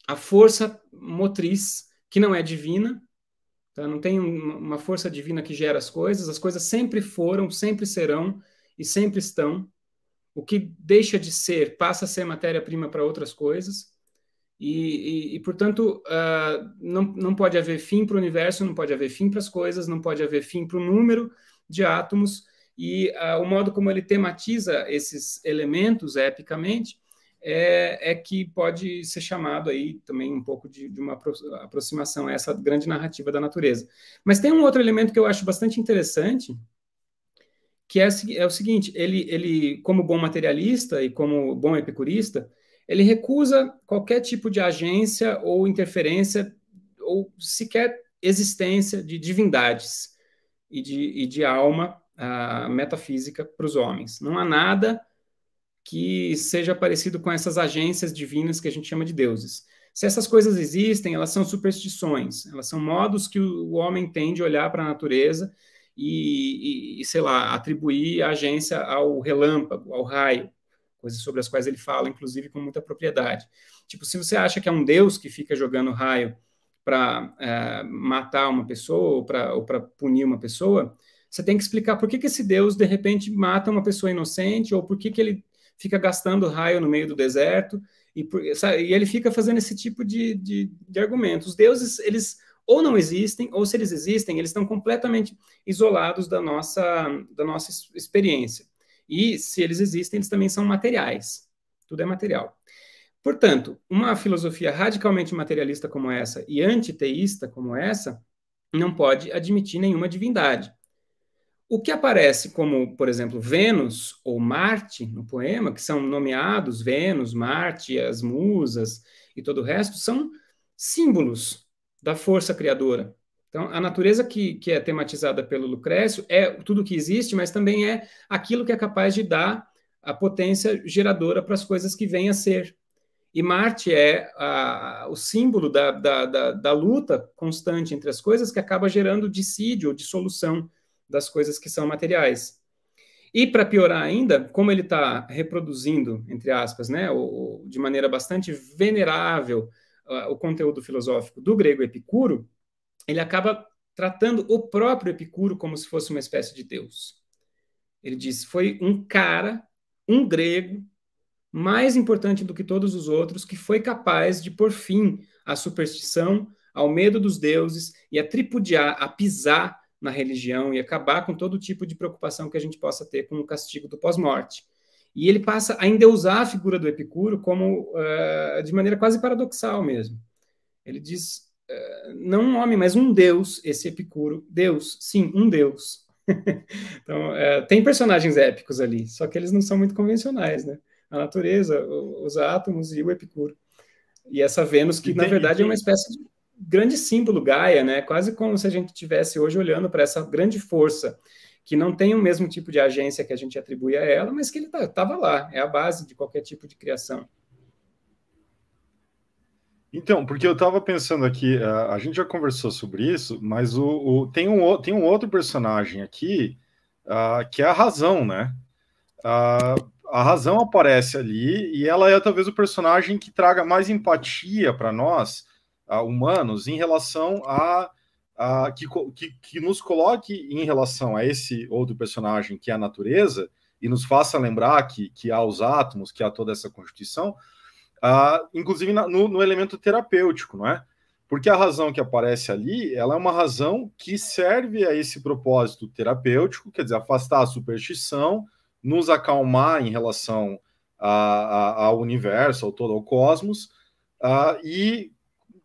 Speaker 1: a força motriz que não é divina, tá? não tem uma força divina que gera as coisas, as coisas sempre foram, sempre serão e sempre estão. O que deixa de ser passa a ser matéria-prima para outras coisas. E, e, e portanto, uh, não, não pode haver fim para o universo, não pode haver fim para as coisas, não pode haver fim para o número de átomos. E uh, o modo como ele tematiza esses elementos epicamente é, é, que pode ser chamado aí também um pouco de, de, uma aproximação a essa grande narrativa da natureza. Mas tem um outro elemento que eu acho bastante interessante, que é, é o seguinte: ele, ele, como bom materialista e como bom epicurista, ele recusa qualquer tipo de agência ou interferência ou sequer existência de divindades e de, e de alma uh, metafísica para os homens. Não há nada que seja parecido com essas agências divinas que a gente chama de deuses. Se essas coisas existem, elas são superstições, elas são modos que o homem tem de olhar para a natureza e, e, sei lá, atribuir a agência ao relâmpago, ao raio coisas sobre as quais ele fala, inclusive, com muita propriedade. Tipo, se você acha que é um Deus que fica jogando raio para é, matar uma pessoa ou para punir uma pessoa, você tem que explicar por que, que esse Deus, de repente, mata uma pessoa inocente ou por que, que ele fica gastando raio no meio do deserto. E, por, e ele fica fazendo esse tipo de, de, de argumento. Os deuses, eles ou não existem, ou se eles existem, eles estão completamente isolados da nossa, da nossa experiência. E se eles existem, eles também são materiais. Tudo é material. Portanto, uma filosofia radicalmente materialista como essa e antiteísta como essa não pode admitir nenhuma divindade. O que aparece como, por exemplo, Vênus ou Marte no poema, que são nomeados Vênus, Marte, as musas e todo o resto, são símbolos da força criadora, então, a natureza que, que é tematizada pelo Lucrécio é tudo que existe, mas também é aquilo que é capaz de dar a potência geradora para as coisas que vêm a ser. E Marte é a, o símbolo da, da, da, da, luta constante entre as coisas que acaba gerando dissídio ou dissolução das coisas que são materiais. E para piorar ainda, como ele está reproduzindo, entre aspas, né, de maneira bastante venerável, o conteúdo filosófico do grego Epicuro, ele acaba tratando o próprio Epicuro como se fosse uma espécie de deus. Ele diz: foi um cara, um grego, mais importante do que todos os outros, que foi capaz de pôr fim à superstição, ao medo dos deuses e a tripudiar, a pisar na religião e acabar com todo tipo de preocupação que a gente possa ter com o castigo do pós-morte. E ele passa a endeusar a figura do Epicuro como uh, de maneira quase paradoxal mesmo. Ele diz não um homem, mas um deus, esse Epicuro. Deus, sim, um deus. então, é, tem personagens épicos ali, só que eles não são muito convencionais, né? A natureza, o, os átomos e o Epicuro. E essa Vênus, que e na tem, verdade tem... é uma espécie de grande símbolo Gaia, né? Quase como se a gente estivesse hoje olhando para essa grande força que não tem o mesmo tipo de agência que a gente atribui a ela, mas que ele estava tá, lá, é a base de qualquer tipo de criação.
Speaker 3: Então, porque eu estava pensando aqui, a, é, a, gente já conversou sobre isso, mas o, o tem, um, tem um outro personagem aqui uh, que é a razão, né? Uh, a razão aparece ali e ela é talvez o personagem que traga mais empatia para nós, uh, humanos, em relação a. que, que, que nos coloque em relação a esse outro personagem que é a natureza e nos faça lembrar que, que há os átomos, que há toda essa constituição ah, inclusive na, no, no, elemento terapêutico, não é? Porque a razão que aparece ali, ela é uma razão que serve a esse propósito terapêutico, quer dizer, afastar a superstição, nos acalmar em relação a, a, ao universo, ao todo, ao cosmos, ah, e,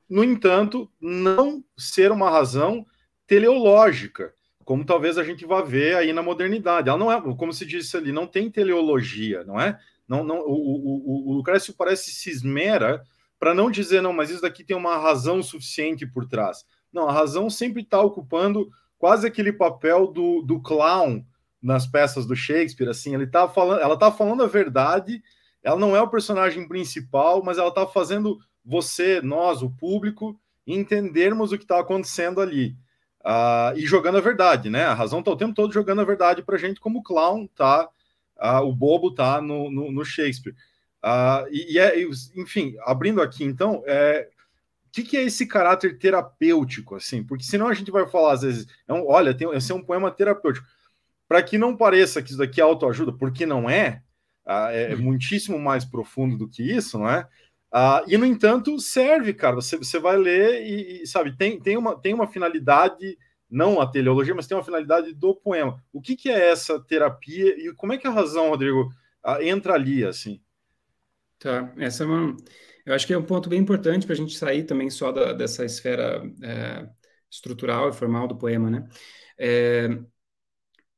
Speaker 3: no entanto, não ser uma razão teleológica, como talvez a gente vá ver aí na modernidade. Ela não é, como se disse ali, não tem teleologia, não é? Não, não, o, o, o Lucrécio parece se esmera para não dizer, não, mas isso daqui tem uma razão suficiente por trás. Não, a razão sempre está ocupando quase aquele papel do, do clown nas peças do Shakespeare, assim, ele tá falando, ela está falando a verdade, ela não é o personagem principal, mas ela está fazendo você, nós, o público, entendermos o que está acontecendo ali. Uh, e jogando a verdade, né? A razão está o tempo todo jogando a verdade a gente, como o clown tá ah, o bobo tá no, no, no Shakespeare. Ah, e, e, é, enfim, abrindo aqui então, é, o que, que é esse caráter terapêutico, assim? Porque senão a gente vai falar, às vezes, é um, olha, tem, esse é um poema terapêutico. Para que não pareça que isso daqui é autoajuda, porque não é, ah, é, é muitíssimo mais profundo do que isso, não é? Ah, e, no entanto, serve, cara. Você, você vai ler e, e, sabe, tem, tem, uma, tem uma finalidade não a teleologia, mas tem uma finalidade do poema. O que, que é essa terapia e como é que a razão, Rodrigo, entra ali, assim?
Speaker 1: Tá, essa é uma... Eu acho que é um ponto bem importante para a gente sair também só da, dessa esfera é, estrutural e formal do poema, né? É,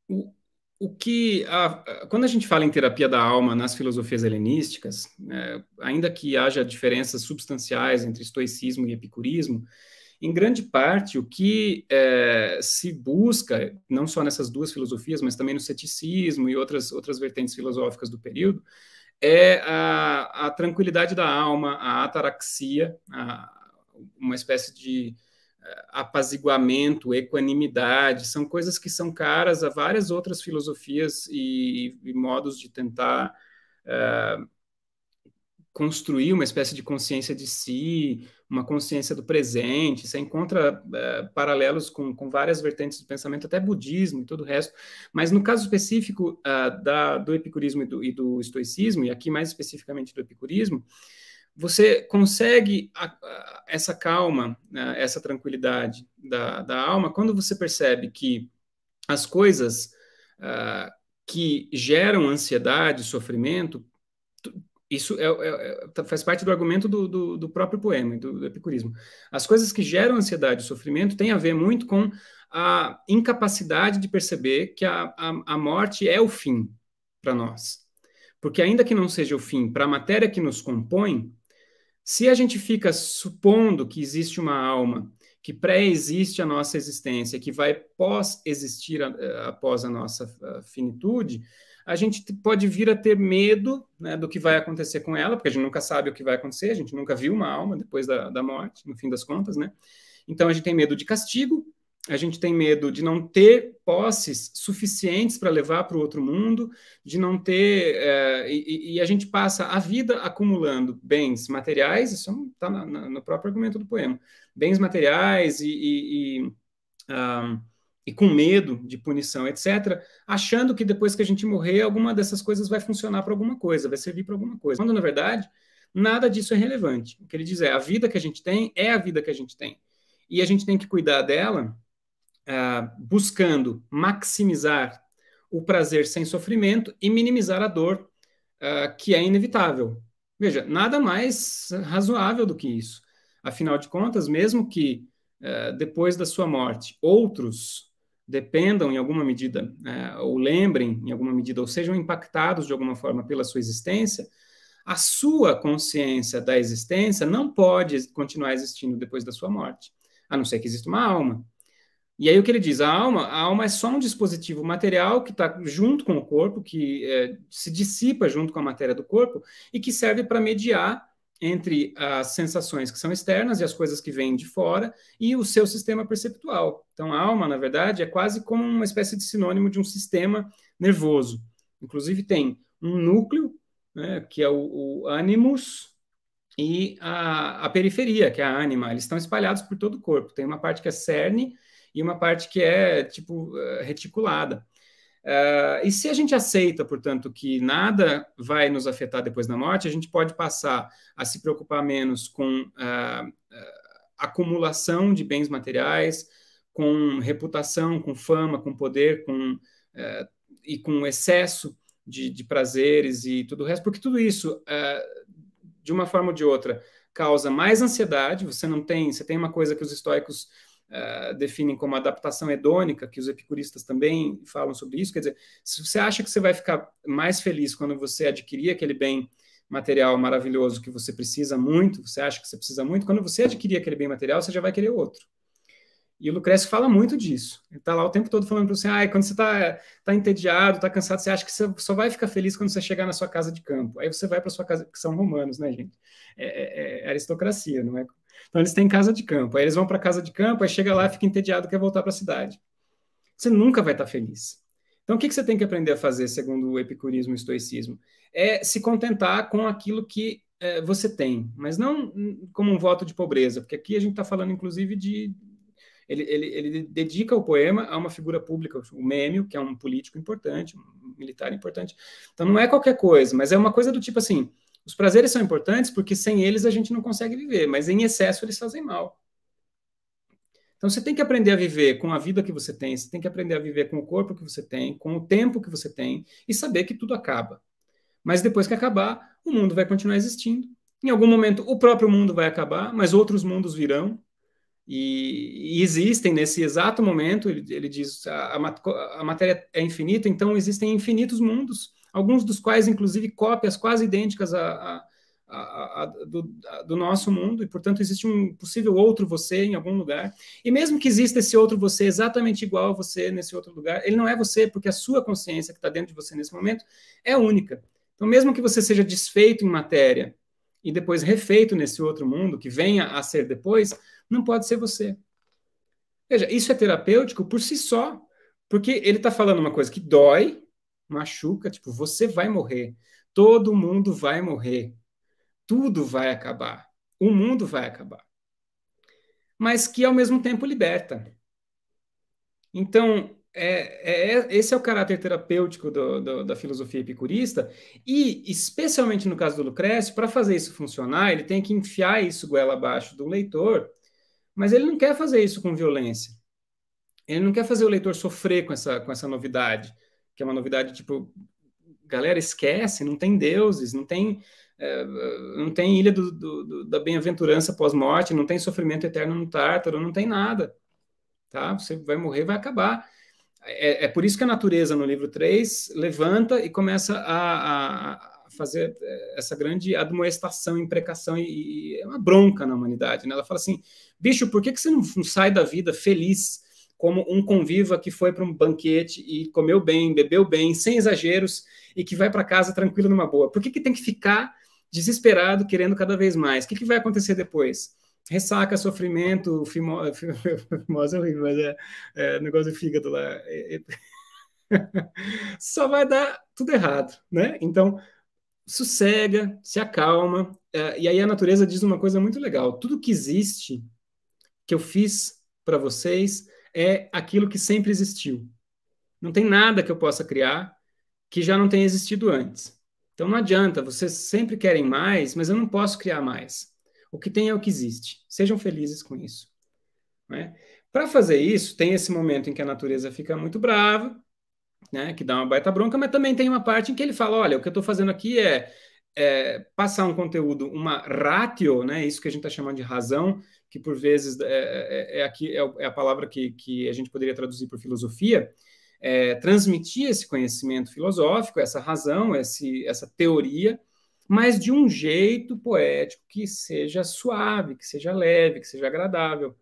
Speaker 1: o, o que a, quando a gente fala em terapia da alma nas filosofias helenísticas, é, ainda que haja diferenças substanciais entre estoicismo e epicurismo, em grande parte, o que é, se busca, não só nessas duas filosofias, mas também no ceticismo e outras, outras vertentes filosóficas do período, é a, a tranquilidade da alma, a ataraxia, a, uma espécie de é, apaziguamento, equanimidade, são coisas que são caras a várias outras filosofias e, e modos de tentar uh, construir uma espécie de consciência de si, uma consciência do presente, você encontra uh, paralelos com, com várias vertentes do pensamento, até budismo e todo o resto. Mas no caso específico uh, da, do epicurismo e do, e do estoicismo, e aqui mais especificamente do epicurismo, você consegue a, a, essa calma, a, né, essa tranquilidade da, da alma quando você percebe que as coisas ah, que geram ansiedade, sofrimento, isso é, é, é, faz parte do argumento do, do, do próprio poema, do, do, epicurismo. As coisas que geram ansiedade e sofrimento têm a ver muito com a incapacidade de perceber que a, a, a morte é o fim para nós. Porque, ainda que não seja o fim para a matéria que nos compõe, se a gente fica supondo que existe uma alma que pré-existe a nossa existência, que vai pós-existir eh, após a nossa a eh, finitude, a gente pode vir a ter medo né, do que vai acontecer com ela, porque a gente nunca sabe o que vai acontecer, a gente nunca viu uma alma depois da, da morte, no fim das contas, né? Então a gente tem medo de castigo, a gente tem medo de não ter posses suficientes para levar para o outro mundo, de não ter. É, e, e, a gente passa a vida acumulando bens materiais, isso está é no próprio argumento do poema, bens materiais e. e, e um, e com medo de punição, etc., achando que depois que a gente morrer, alguma dessas coisas vai funcionar para alguma coisa, vai servir para alguma coisa. Quando, na verdade, nada disso é relevante. O que ele diz é: a vida que a gente tem é a vida que a gente tem. E a gente tem que cuidar dela uh, buscando maximizar o prazer sem sofrimento e minimizar a dor, uh, que é inevitável. Veja, nada mais razoável do que isso. Afinal de contas, mesmo que Uh, depois da sua morte, outros dependam em alguma medida, é, ou lembrem em alguma medida, ou sejam impactados de alguma forma pela sua existência, a sua consciência da existência não pode continuar existindo depois da sua morte, a não ser que exista uma alma. E aí o que ele diz? A alma, a alma é só um dispositivo material que está junto com o corpo, que é, se dissipa junto com a matéria do corpo e que serve para mediar entre as sensações que são externas e as coisas que vêm de fora e o seu sistema perceptual. Então, a alma, na verdade, é quase como uma espécie de sinônimo de um sistema nervoso. Inclusive, tem um núcleo, né, que é o, o e a, a, periferia, que é a ânima. Eles estão espalhados por todo o corpo. Tem uma parte que é cerne e uma parte que é, tipo, eh, reticulada. Uh, e se a gente aceita, portanto, que nada vai nos afetar depois da morte, a gente pode passar a se preocupar menos com uh, acumulação de bens materiais, com reputação, com fama, com poder, com, uh, e com excesso de, de, prazeres e tudo o resto, porque tudo isso, de uma forma ou de outra, causa mais ansiedade. Você não tem, você tem uma coisa que os estoicos é, definem como adaptação hedônica, que os epicuristas também falam sobre isso. Quer dizer, se você acha que você vai ficar mais feliz quando você adquirir aquele bem material maravilhoso que você precisa muito, você acha que você precisa muito, quando você adquirir aquele bem material, você já vai querer outro. E o Lucrecio fala muito disso. Ele está lá o tempo todo falando para você: ah, quando você está tá entediado, está cansado, você acha que você só vai ficar feliz quando você chegar na sua casa de campo. Aí você vai para sua casa, que são romanos, né, gente? É, é, é aristocracia, não é então eles têm casa de campo. Aí eles vão para casa de campo, aí chega lá, fica entediado, quer voltar para a cidade. Você nunca vai estar tá feliz. Então o que, que você tem que aprender a fazer, segundo o epicurismo e o estoicismo? É se contentar com aquilo que é, você tem, mas não como um voto de pobreza, porque aqui a gente está falando, inclusive, de ele, ele, ele, dedica o poema a uma figura pública, o Mêmio, que é um político importante, um militar importante. Então não é qualquer coisa, mas é uma coisa do tipo assim: os prazeres são importantes porque sem eles a gente não consegue viver, mas em excesso eles fazem mal. Então você tem que aprender a viver com a vida que você tem, você tem que aprender a viver com o corpo que você tem, com o tempo que você tem e saber que tudo acaba. Mas depois que acabar, o mundo vai continuar existindo. Em algum momento o próprio mundo vai acabar, mas outros mundos virão e, e existem nesse exato momento. Ele, ele diz a, a, a matéria é infinita, então existem infinitos mundos alguns dos quais, inclusive, cópias quase idênticas a, a, a, do, do, nosso mundo, e, portanto, existe um possível outro você em algum lugar. E mesmo que exista esse outro você exatamente igual a você nesse outro lugar, ele não é você, porque a sua consciência que está dentro de você nesse momento é única. Então, mesmo que você seja desfeito em matéria e depois refeito nesse outro mundo, que venha a ser depois, não pode ser você. Veja, isso é terapêutico por si só, porque ele está falando uma coisa que dói, machuca, tipo, você vai morrer, todo mundo vai morrer, tudo vai acabar, o mundo vai acabar. Mas que ao mesmo tempo liberta. Então, é, é, é esse é o caráter terapêutico do, do, da filosofia epicurista, e especialmente no caso do Lucrécio, para fazer isso funcionar, ele tem que enfiar isso goela abaixo do leitor, mas ele não quer fazer isso com violência. Ele não quer fazer o leitor sofrer com essa, com essa novidade que é uma novidade tipo, galera, esquece, não tem deuses, não tem, é, não tem ilha do, do, do, da bem-aventurança pós-morte, não tem sofrimento eterno no Tártaro, não tem nada. Tá? Você vai morrer, vai acabar. É, é por isso que a natureza, no livro 3, levanta e começa a, a fazer é, essa grande admoestação, imprecação e, e, é uma bronca na humanidade. Né? Ela fala assim: bicho, por que, que você não, não sai da vida feliz? como um conviva que foi para um banquete e comeu bem, bebeu bem, sem exageros e que vai para casa tranquilo numa boa? Por que, que tem que ficar desesperado, querendo cada vez mais? O que, que vai acontecer depois? Ressaca, sofrimento, fimo... é horrível, mas é, é negócio de fígado lá. É, é... Só vai dar tudo errado, né? Então, sossega, se acalma. É, e aí a natureza diz uma coisa muito legal: tudo que existe, que eu fiz para vocês, é aquilo que sempre existiu. Não tem nada que eu possa criar que já não tenha existido antes. Então não adianta, vocês sempre querem mais, mas eu não posso criar mais. O que tem é o que existe. Sejam felizes com isso. Né? Para fazer isso, tem esse momento em que a natureza fica muito brava, né, que dá uma baita bronca, mas também tem uma parte em que ele fala: olha, o que eu estou fazendo aqui é, é, passar um conteúdo, uma ratio, né, isso que a gente está chamando de razão, que por vezes é, é, é, é aqui, é, é, a palavra que, que a gente poderia traduzir por filosofia, é, transmitir esse conhecimento filosófico, essa razão, esse, essa teoria, mas de um jeito poético que seja suave, que seja leve, que seja agradável.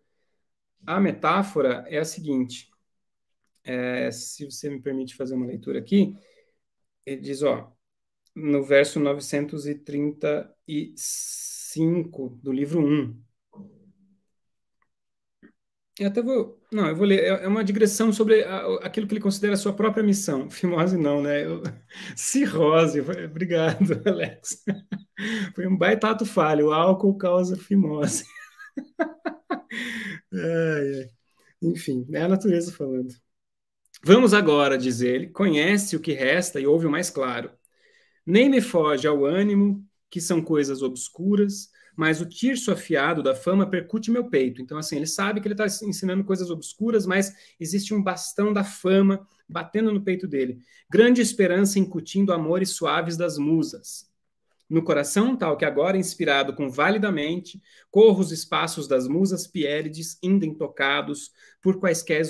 Speaker 1: A metáfora é a seguinte: é, se você me permite fazer uma leitura aqui, ele diz, ó, no verso 935 do livro 1. Eu até vou. Não, eu vou ler. É, é uma digressão sobre aquilo que ele considera a sua própria missão. Fimose não, né? Eu... Cirrose. Obrigado, Alex. Foi um baita ato falho. O álcool causa fimose. Enfim, é a natureza falando. Vamos agora, diz ele, conhece o que resta e ouve o mais claro. Nem me foge ao ânimo, que são coisas obscuras, mas o tirso afiado da fama percute meu peito. Então, assim, ele sabe que ele está ensinando coisas obscuras, mas existe um bastão da fama batendo no peito dele. Grande esperança incutindo amores suaves das musas. No coração tal que agora, inspirado com validamente, corro os espaços das musas piérides, ainda intocados por quaisquer,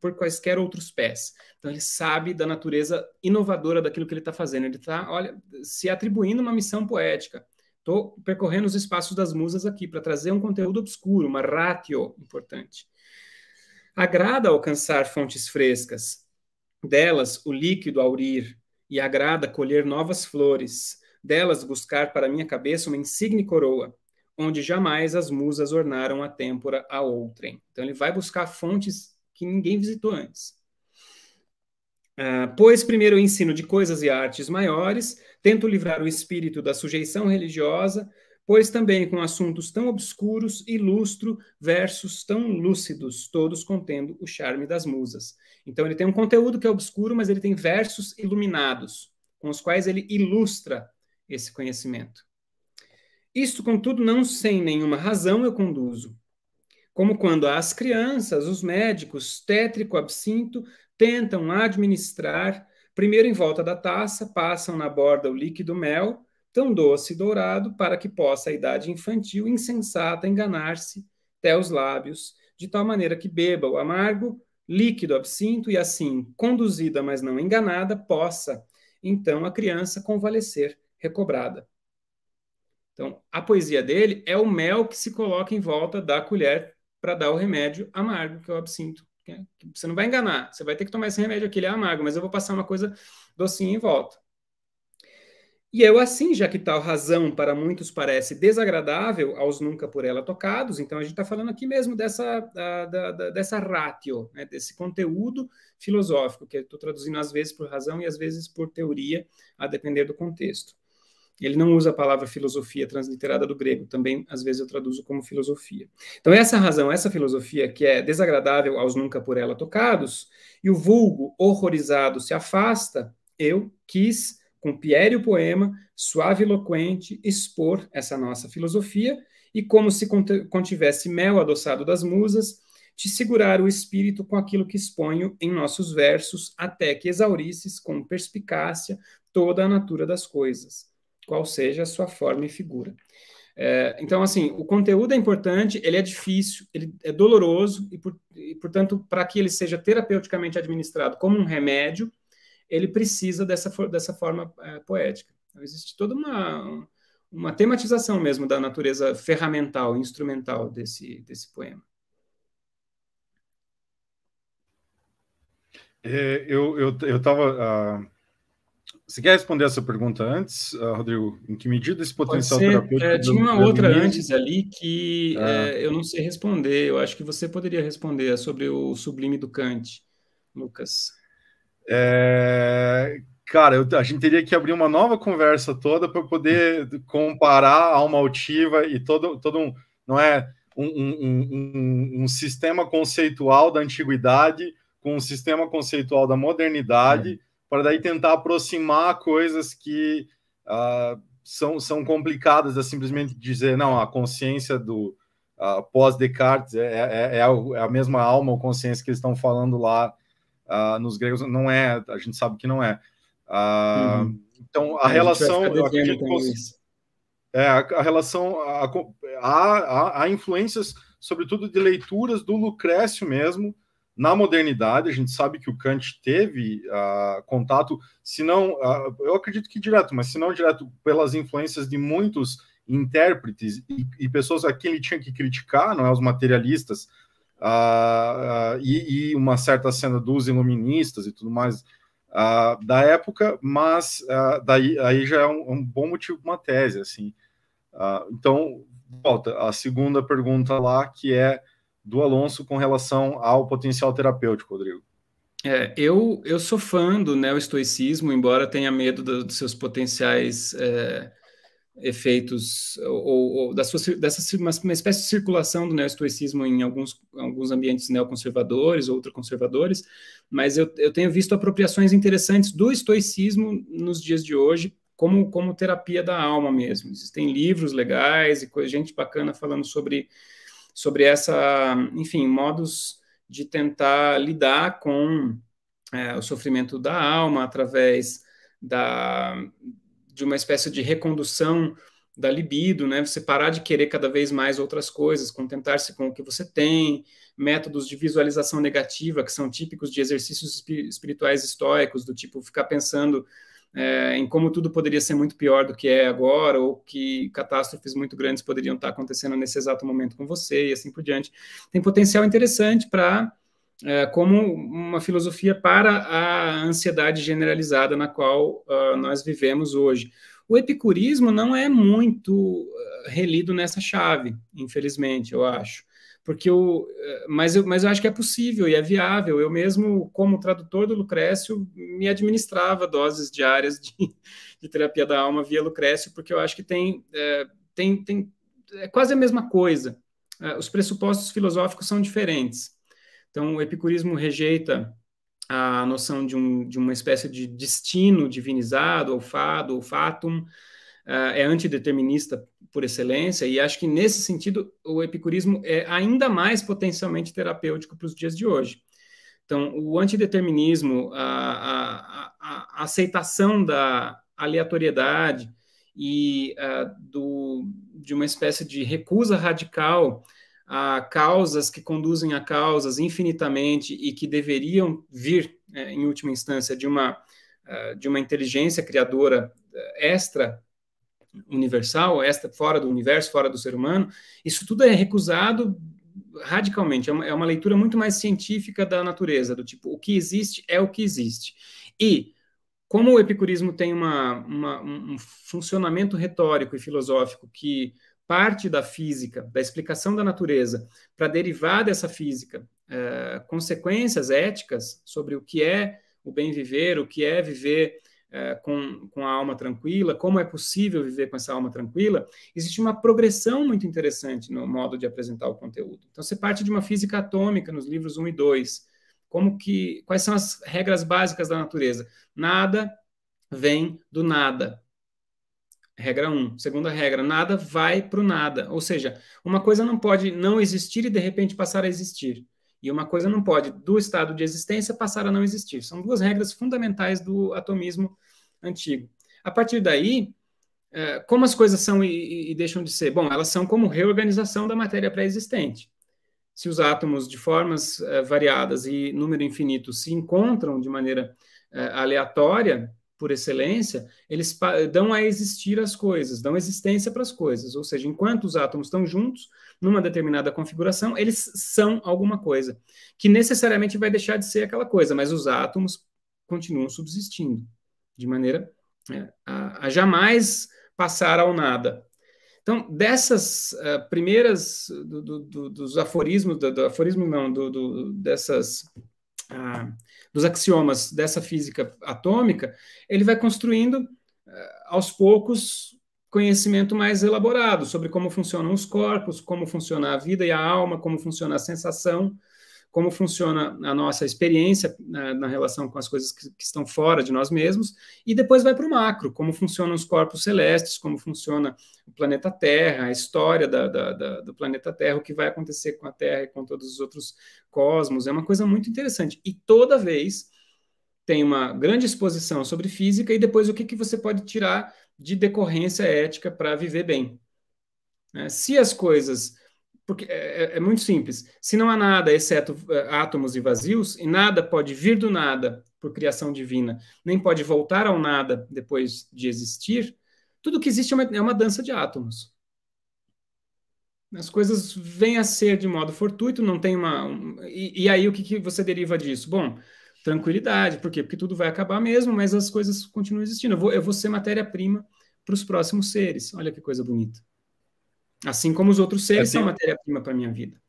Speaker 1: por quaisquer outros pés. Então ele sabe da natureza inovadora daquilo que ele está fazendo. Ele está, olha, se atribuindo uma missão poética. Estou percorrendo os espaços das musas aqui para trazer um conteúdo obscuro, uma ratio importante. Agrada alcançar fontes frescas, delas o líquido aurir, e agrada colher novas flores, delas buscar para minha cabeça uma insigne coroa, onde jamais as musas ornaram a têmpora a outrem. Então ele vai buscar fontes que ninguém visitou antes. Ah, pois primeiro eu ensino de coisas e artes maiores, tento livrar o espírito da sujeição religiosa, pois também com assuntos tão obscuros ilustro versos tão lúcidos, todos contendo o charme das musas. Então ele tem um conteúdo que é obscuro, mas ele tem versos iluminados, com os quais ele ilustra esse conhecimento. Isto, contudo, não sem nenhuma razão eu conduzo. Como quando às crianças, os médicos, tétrico absinto, tentam administrar, primeiro em volta da taça, passam na borda o líquido mel, tão doce e dourado, para que possa a idade infantil insensata enganar-se até os lábios, de tal maneira que beba o amargo, líquido absinto e assim, conduzida, mas não enganada, possa então a criança convalescer recobrada. Então, a poesia dele é o mel que se coloca em volta da colher para dar o remédio amargo, que é o absinto né? Você não vai enganar, você vai ter que tomar esse remédio aqui, ele é amargo, mas eu vou passar uma coisa docinha em volta. E eu assim, já que tal razão para muitos parece desagradável aos nunca por ela tocados, então a gente está falando aqui mesmo dessa, da, da, da, dessa ratio, né, desse conteúdo filosófico, que eu estou traduzindo às vezes por razão e às vezes por teoria, a depender do contexto. Ele não usa a palavra filosofia transliterada do grego, também às vezes eu traduzo como filosofia. Então, essa razão, essa filosofia que é desagradável aos nunca por ela tocados, e o vulgo horrorizado se afasta, eu quis, com Pierre o poema, suave e eloquente, expor essa nossa filosofia, e como se contivesse mel adoçado das musas, te segurar o espírito com aquilo que exponho em nossos versos, até que exaurisses com perspicácia toda a natura das coisas qual seja a sua forma e figura. É, então, assim, o conteúdo é importante, ele é difícil, ele é doloroso, e, por, e portanto, para que ele seja terapeuticamente administrado como um remédio, ele precisa dessa, dessa forma é, poética. Então, existe toda uma, uma tematização mesmo da natureza ferramental, instrumental desse, desse poema.
Speaker 3: É, eu estava. Eu, eu tava, uh você quer responder essa pergunta antes, ah, Rodrigo? Em que medida esse potencial terapêutico... É, tinha uma outra é antes
Speaker 1: ali que é. É, eu não sei responder. Eu acho que você poderia responder é sobre o sublime do Kant, Lucas.
Speaker 3: É, cara, eu, a gente teria que abrir uma nova conversa toda para poder comparar a alma altiva e todo, todo um... Não é um, um, um, um sistema conceitual da antiguidade com um sistema conceitual da modernidade é para daí tentar aproximar coisas que uh, são, são complicadas a simplesmente dizer, não, a consciência do uh, pós-Descartes é, é, é, a, mesma alma ou consciência que eles estão falando lá uh, nos gregos. Não é, a gente sabe que não é. Uhum. Então, a, a relação... É, a, a relação a, a, a, influências, sobretudo de leituras do Lucrécio mesmo, na modernidade, a gente sabe que o Kant teve uh, contato, se não, uh, eu acredito que direto, mas se não direto, pelas influências de muitos intérpretes e, e pessoas a quem ele tinha que criticar, não é? Os materialistas uh, e, e, uma certa cena dos iluministas e tudo mais da época, mas daí aí já é um, um, bom motivo uma tese, assim. então, volta, a segunda pergunta lá, que é do Alonso com relação ao potencial terapêutico, Rodrigo?
Speaker 1: É, eu, eu sou fã do neoestoicismo, embora tenha medo dos seus potenciais é, efeitos, ou, ou da sua, dessa uma, uma, espécie de circulação do neoestoicismo em alguns, alguns ambientes neoconservadores, ultraconservadores, mas eu, eu tenho visto apropriações interessantes do estoicismo nos dias de hoje, como, como terapia da alma mesmo. Existem livros legais e gente bacana falando sobre sobre essa, enfim, modos de tentar lidar com é, o sofrimento da alma através da, de uma espécie de recondução da libido, né? Você parar de querer cada vez mais outras coisas, contentar-se com o que você tem, métodos de visualização negativa que são típicos de exercícios espirituais estoicos, do tipo ficar pensando é, em como tudo poderia ser muito pior do que é agora, ou que catástrofes muito grandes poderiam estar acontecendo nesse exato momento com você, e assim por diante. Tem potencial interessante para é, como uma filosofia para a ansiedade generalizada na qual uh, nós vivemos hoje. O epicurismo não é muito ah, relido nessa chave, infelizmente, eu acho porque eu, eh, mas eu, mas eu acho que é possível e é viável. Eu mesmo, como tradutor do Lucrécio, me administrava doses diárias de, de terapia da alma via Lucrécio, porque eu acho que tem, é, tem, tem é quase a mesma coisa. Eh, os pressupostos filosóficos são diferentes. Então, o epicurismo rejeita a noção de, um, de uma espécie de destino divinizado, ou fado, ou fatum, é, é antideterminista por excelência, e acho que nesse sentido o epicurismo é ainda mais potencialmente terapêutico para os dias de hoje. Então, o antideterminismo, a, a, a aceitação da aleatoriedade e do, de uma espécie de recusa radical a causas que conduzem a causas infinitamente e que deveriam vir, é, em última instância, de uma, é, de uma inteligência criadora extra universal, esta fora do universo, fora do ser humano, isso tudo é recusado radicalmente. É uma, é uma leitura muito mais científica da natureza, do tipo, o que existe é o que existe. E como o epicurismo tem uma, uma, um funcionamento retórico e filosófico que parte da física, da explicação da natureza, para derivar dessa física eh, consequências éticas sobre o que é o bem viver, o que é viver é, com, com a alma tranquila, como é possível viver com essa alma tranquila, existe uma progressão muito interessante no modo de apresentar o conteúdo. Então, você parte de uma física atômica nos livros 1 e 2. Como que, quais são as regras básicas da natureza? Nada vem do nada. Regra 1. Segunda regra, nada vai para o nada. Ou seja, uma coisa não pode não existir e de repente passar a existir. E uma coisa não pode, do estado de existência, passar a não existir. São duas regras fundamentais do atomismo antigo. A partir daí, é, como as coisas são e, deixam de ser? Bom, elas são como reorganização da matéria pré-existente. Se os átomos de formas é, variadas e número infinito se encontram de maneira é, aleatória, por excelência, eles dão a existir as coisas, dão existência para as coisas. Ou seja, enquanto os átomos estão juntos, numa determinada configuração, eles são alguma coisa, que necessariamente vai deixar de ser aquela coisa, mas os átomos continuam subsistindo, de maneira é, a, a, jamais passar ao nada. Então, dessas uh, primeiras, do, do, do, dos aforismos, do, aforismo não, dessas dos axiomas dessa física atômica, ele vai construindo eh, aos poucos conhecimento mais elaborado sobre como funcionam os corpos, como funciona a vida e a alma, como funciona a sensação, como funciona a nossa experiência né, na relação com as coisas que, que, estão fora de nós mesmos, e depois vai para o macro, como funcionam os corpos celestes, como funciona o planeta Terra, a história da, da, da, do planeta Terra, o que vai acontecer com a Terra e com todos os outros cosmos. É uma coisa muito interessante. E toda vez tem uma grande exposição sobre física e depois o que, que você pode tirar de decorrência ética para viver bem. Né? Se as coisas porque é, é, é, muito simples. Se não há nada, exceto é, átomos e vazios, e nada pode vir do nada por criação divina, nem pode voltar ao nada depois de existir, tudo que existe é uma, é uma dança de átomos. As coisas vêm a ser de modo fortuito, não tem uma. Um, e, e, aí o que, que você deriva disso? Bom, tranquilidade, por quê? Porque tudo vai acabar mesmo, mas as coisas continuam existindo. Eu vou, eu vou ser matéria-prima para os próximos seres. Olha que coisa bonita. Assim como os outros seres é, são matéria-prima para a minha vida.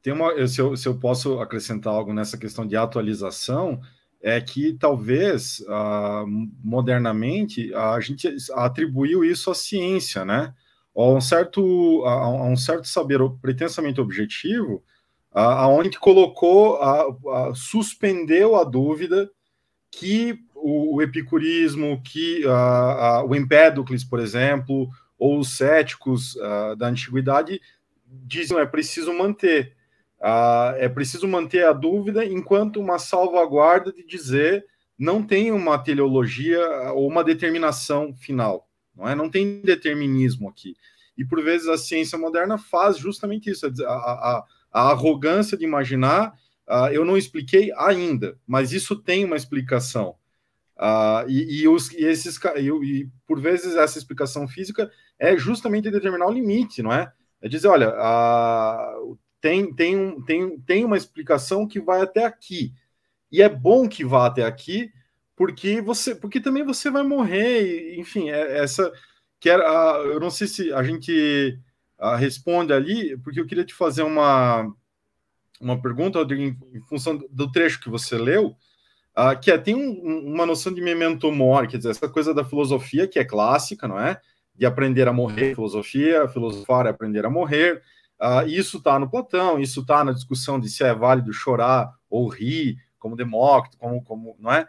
Speaker 3: Tem uma, se, eu, se eu posso acrescentar algo nessa questão de atualização, é que talvez uh, modernamente a gente atribuiu isso à ciência, né? A um certo, a, a um certo saber pretensamente objetivo, aonde colocou, a, a, suspendeu a dúvida que o, o epicurismo, que a, ah, ah, o Empédocles, por exemplo, ou os céticos uh, da antiguidade dizem é preciso manter, uh, é preciso manter a dúvida enquanto uma salvaguarda de dizer não tem uma teleologia ah, ou uma determinação final, não é? Não tem determinismo aqui. E por vezes a ciência moderna faz justamente isso, a, a, a arrogância de imaginar Uh, eu não expliquei ainda, mas isso tem uma explicação. Uh, e, e, os, e, esses, e, e, por vezes essa explicação física é justamente determinar o limite, não é? É dizer, olha, a, tem, tem, um, tem, tem uma explicação que vai até aqui. E é bom que vá até aqui, porque você porque também você vai morrer, e, enfim, é, essa. Que era, a, eu não sei se a gente a, ah, responde ali, porque eu queria te fazer uma, uma pergunta, Rodrigo, em, em função do trecho que você leu, ah, que é, tem um, uma noção de memento mori, quer dizer, essa coisa da filosofia que é clássica, não é? de aprender a morrer, filosofia, filosofar é aprender a morrer. Uh, isso está no Platão, isso está na discussão de se é válido chorar ou rir, como Demócrito, como, como não é?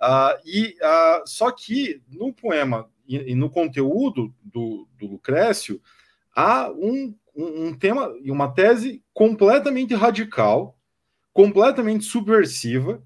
Speaker 3: Uh, e uh, só que no poema e, e no conteúdo do, do Lucrécio há um, um, um tema e uma tese completamente radical, completamente subversiva,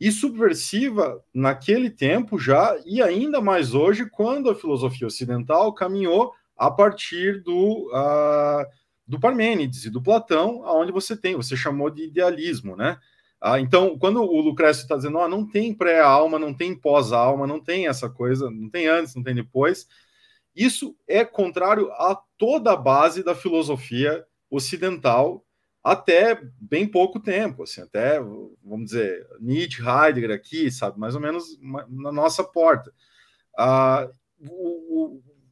Speaker 3: e subversiva naquele tempo já e ainda mais hoje quando a filosofia ocidental caminhou a partir do uh, do Parmênides e do Platão, aonde você tem, você chamou de idealismo, né? Ah, então, quando o Lucrécio está dizendo, oh, não tem pré-alma, não tem pós-alma, não tem essa coisa, não tem antes, não tem depois, isso é contrário a toda a base da filosofia ocidental até bem pouco tempo, assim, até, vamos dizer, Nietzsche, Heidegger aqui, sabe, mais ou menos na nossa porta. Ah, o,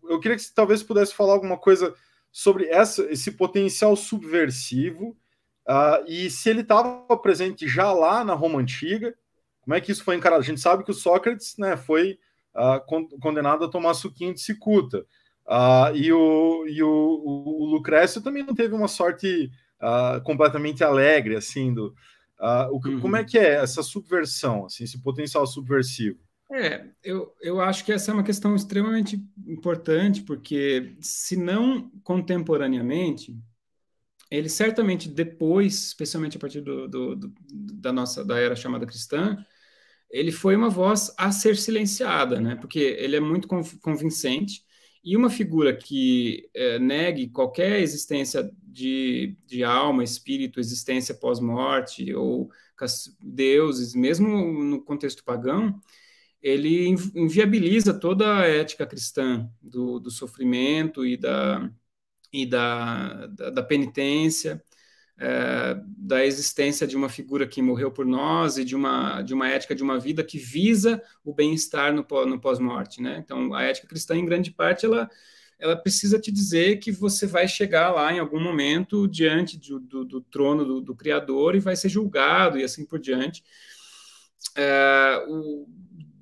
Speaker 3: o, eu queria que você, talvez pudesse falar alguma coisa sobre essa, esse potencial subversivo ah, e se ele estava presente já lá na Roma Antiga, como é que isso foi encarado? A gente sabe que o Sócrates né, foi ah, condenado a tomar suquinho de cicuta, ah, e, o, e o, o Lucrécio também não teve uma sorte uh, completamente alegre, assim, do, uh, o, uhum. como é uhum. que é essa subversão, assim, esse potencial subversivo?
Speaker 1: É, eu, eu acho que essa é uma questão extremamente importante, porque se não contemporaneamente, ele certamente depois, especialmente a partir do, do, do, da nossa da era chamada cristã, ele foi uma voz a ser silenciada, né? Porque ele é muito convincente e uma figura que é, negue qualquer existência de, de alma, espírito, existência pós-morte ou deuses, mesmo no contexto pagão, ele inviabiliza toda a ética cristã do, do sofrimento e da, e da, da, da penitência é, da existência de uma figura que morreu por nós e de uma, de uma ética de uma vida que visa o bem-estar no, no pós-morte, né? Então, a ética cristã, em grande parte, ela, ela precisa te dizer que você vai chegar lá em algum momento diante do, do, do trono do, do, Criador e vai ser julgado e assim por diante. É, o,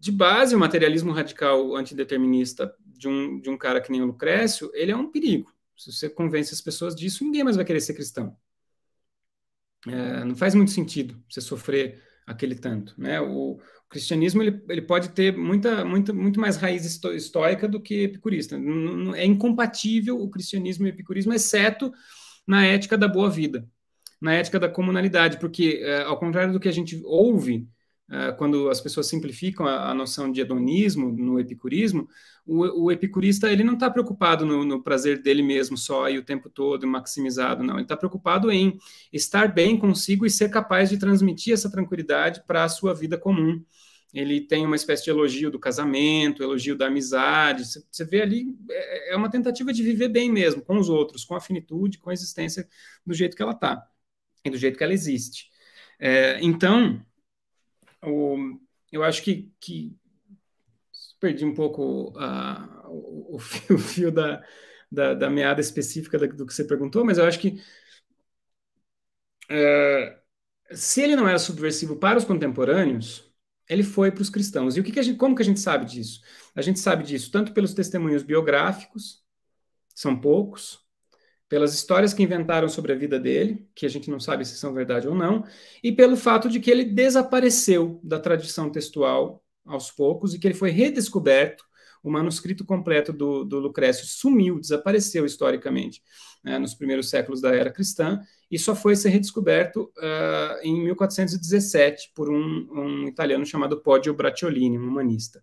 Speaker 1: de base, o materialismo radical antideterminista de um, de um cara que nem o Lucrécio, ele é um perigo. Se você convence as pessoas disso, ninguém mais vai querer ser cristão. É, não faz muito sentido você sofrer aquele tanto, né? O, o cristianismo ele, ele pode ter muita, muita, muito mais raiz histórica estoica do que epicurista. é incompatível o cristianismo e o epicurismo, exceto na ética da boa vida, na ética da comunalidade, porque é, ao contrário do que a gente ouve é, quando as pessoas simplificam a, a, noção de hedonismo no epicurismo, o, o epicurista ele não está preocupado no, no, prazer dele mesmo só e o tempo todo maximizado, não. Ele está preocupado em estar bem consigo e ser capaz de transmitir essa tranquilidade para a sua vida comum. Ele tem uma espécie de elogio do casamento, elogio da amizade. Você, vê ali, é, é uma tentativa de viver bem mesmo, com os outros, com a finitude, com a existência do jeito que ela está e do jeito que ela existe. É, então, o, eu acho que, que perdi um pouco uh, o, o, fio, o fio da, da, da, meada específica do que você perguntou, mas eu acho que uh, se ele não era subversivo para os contemporâneos, ele foi para os cristãos. E o que, que a gente, como que a gente sabe disso? A gente sabe disso tanto pelos testemunhos biográficos, são poucos, pelas histórias que inventaram sobre a vida dele, que a gente não sabe se são verdade ou não, e pelo fato de que ele desapareceu da tradição textual aos poucos e que ele foi redescoberto. O manuscrito completo do, do Lucrécio sumiu, desapareceu historicamente né, nos primeiros séculos da era cristã e só foi ser redescoberto uh, em 1417 por um, um italiano chamado Poggio Bracciolini, um humanista.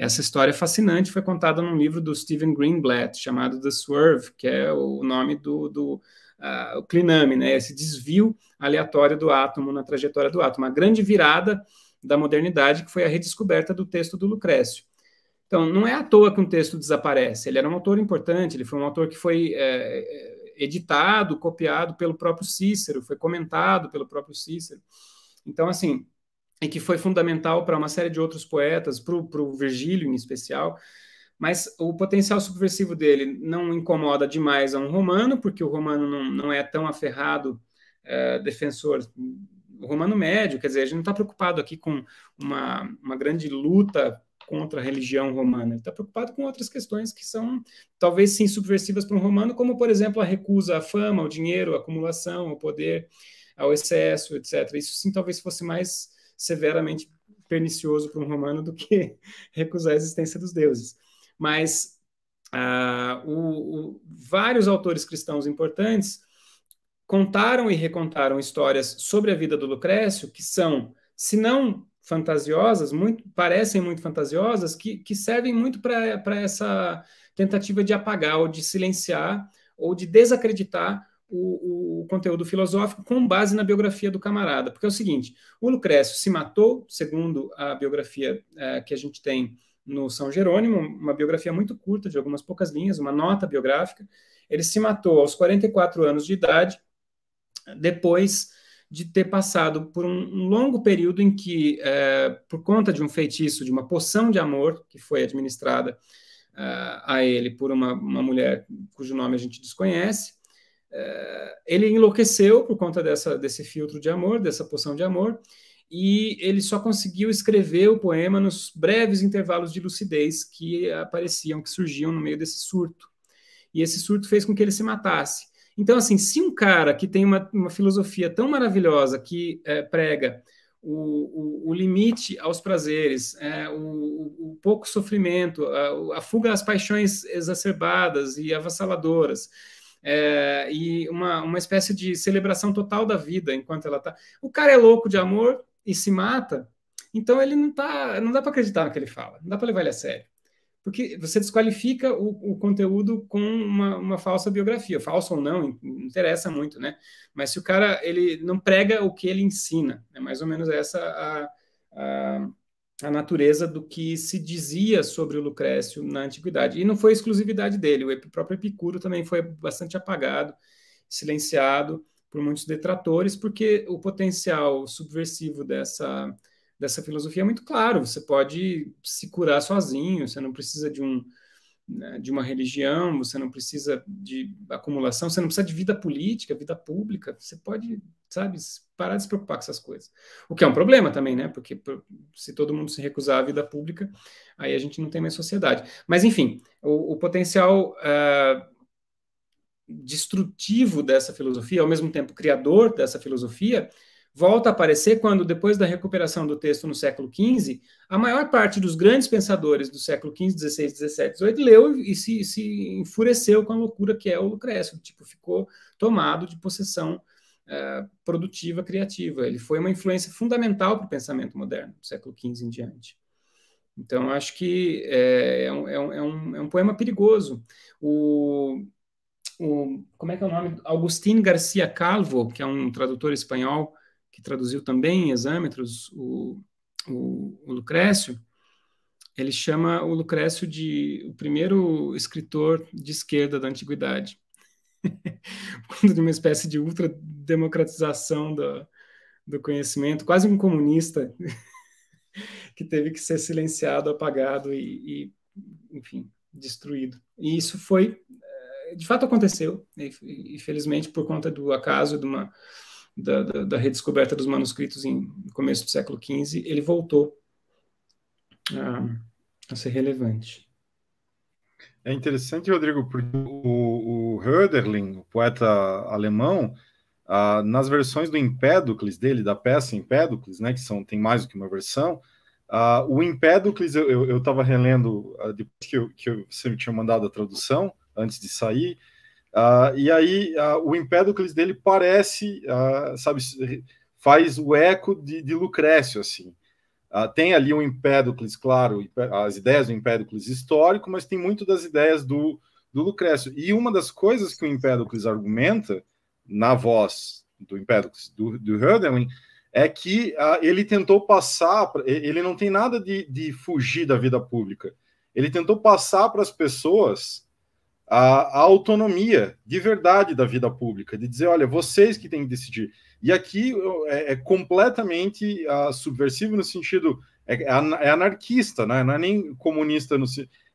Speaker 1: Essa história é fascinante foi contada num livro do Steven Greenblatt, chamado The Swerve, que é o nome do, do uh, cliname, né? esse desvio aleatório do átomo na trajetória do átomo. Uma grande virada da modernidade, que foi a redescoberta do texto do Lucrécio. Então, não é à toa que um texto desaparece. Ele era um autor importante, ele foi um autor que foi é, editado, copiado pelo próprio Cícero, foi comentado pelo próprio Cícero. Então, assim, e que foi fundamental para uma série de outros poetas, para o Virgílio em especial. Mas o potencial subversivo dele não incomoda demais a um romano, porque o romano não, não é tão aferrado eh, defensor o romano médio, quer dizer, a gente não está preocupado aqui com uma, uma grande luta contra a religião romana, ele está preocupado com outras questões que são talvez sim subversivas para um romano, como por exemplo a recusa à fama, ao dinheiro, à acumulação, ao poder, ao excesso, etc. Isso sim talvez fosse mais severamente pernicioso para um romano do que recusar a existência dos deuses. Mas uh, o, o, vários autores cristãos importantes contaram e recontaram histórias sobre a vida do Lucrécio que são, se não fantasiosas, muito, parecem muito fantasiosas, que, que servem muito para essa tentativa de apagar ou de silenciar ou de desacreditar o, o, conteúdo filosófico com base na biografia do camarada. Porque é o seguinte: o Lucrécio se matou, segundo a biografia é, que a gente tem no São Jerônimo, uma biografia muito curta, de algumas poucas linhas, uma nota biográfica. Ele se matou aos 44 anos de idade, depois de ter passado por um, longo período em que, é, por conta de um feitiço, de uma poção de amor que foi administrada é, a ele por uma, uma mulher cujo nome a gente desconhece, é, ele enlouqueceu por conta dessa, desse filtro de amor, dessa poção de amor, e ele só conseguiu escrever o poema nos breves intervalos de lucidez que apareciam, que surgiam no meio desse surto. E esse surto fez com que ele se matasse. Então, assim, se um cara que tem uma, uma filosofia tão maravilhosa que é, prega o, o, o, limite aos prazeres, é, o, o, pouco sofrimento, a, a fuga às paixões exacerbadas e avassaladoras, é, e uma, uma espécie de celebração total da vida enquanto ela tá. O cara é louco de amor e se mata, então ele não tá, não dá para acreditar no que ele fala, não dá para levar ele a sério. Porque você desqualifica o, o conteúdo com uma, uma falsa biografia, falsa ou não, interessa muito, né? Mas se o cara ele não prega o que ele ensina, é mais ou menos essa a, a a natureza do que se dizia sobre o Lucrécio na antiguidade. E não foi exclusividade dele, o próprio Epicuro também foi bastante apagado, silenciado por muitos detratores, porque o potencial subversivo dessa, dessa filosofia é muito claro. Você pode se curar sozinho, você não precisa de um, né, de uma religião, você não precisa de acumulação, você não precisa de vida política, vida pública, você pode, sabe, parar de se preocupar com essas coisas. O que é um problema também, né? Porque se todo mundo se recusar à vida pública, aí a gente não tem mais sociedade. Mas, enfim, o, o potencial. Uh, destrutivo dessa filosofia, ao mesmo tempo criador dessa filosofia, volta a aparecer quando, depois da recuperação do texto no século XV, a maior parte dos grandes pensadores do século XV, XVI, XVII, XVIII leu e se, se enfureceu com a loucura que é o Lucrécio. Tipo, ficou tomado de possessão uh, produtiva, criativa. Ele foi uma influência fundamental para o pensamento moderno, do século XV em diante. Então, acho que eh, é, é, um, é, um, é um poema perigoso. O, o, como é que é o nome? Agustín Garcia Calvo, que é um tradutor espanhol, que traduziu também Exâmetros, o, o, o Lucrécio, ele chama o Lucrécio de o primeiro escritor de esquerda da antiguidade, de uma espécie de ultra democratização do, do conhecimento, quase um comunista que teve que ser silenciado, apagado e, e, enfim, destruído. E isso foi, eh, de fato, aconteceu, Infelizmente, por conta do acaso de uma da, da, da redescoberta dos manuscritos em, no começo do século XV, ele voltou a, ah, a ser relevante. É interessante,
Speaker 3: Rodrigo, porque o, o Hölderlin, o poeta alemão, ah, nas versões do Empédocles dele, da peça Empédocles, né, que são, tem mais do que uma versão, ah, o Empédocles, eu estava relendo, ah, depois que, eu, que eu, você me tinha mandado a tradução, antes de sair, Uh, e aí uh, o Empédocles dele parece, uh, sabe, faz o eco de, de Lucrécio, assim. tem ali um Empédocles, claro, as ideias do Empédocles histórico, mas tem muito das ideias do, do Lucrécio. E uma das coisas que o Empédocles argumenta na voz do Empédocles, do, do Hölderlin, é que ele tentou passar, pra, ele não tem nada de, de fugir da vida pública. Ele tentou passar para as pessoas a, a, autonomia de verdade da vida pública, de dizer, olha, vocês que têm que decidir. E aqui é, é completamente ah, subversivo no sentido, é, é, é, anarquista, né? não é nem comunista, no,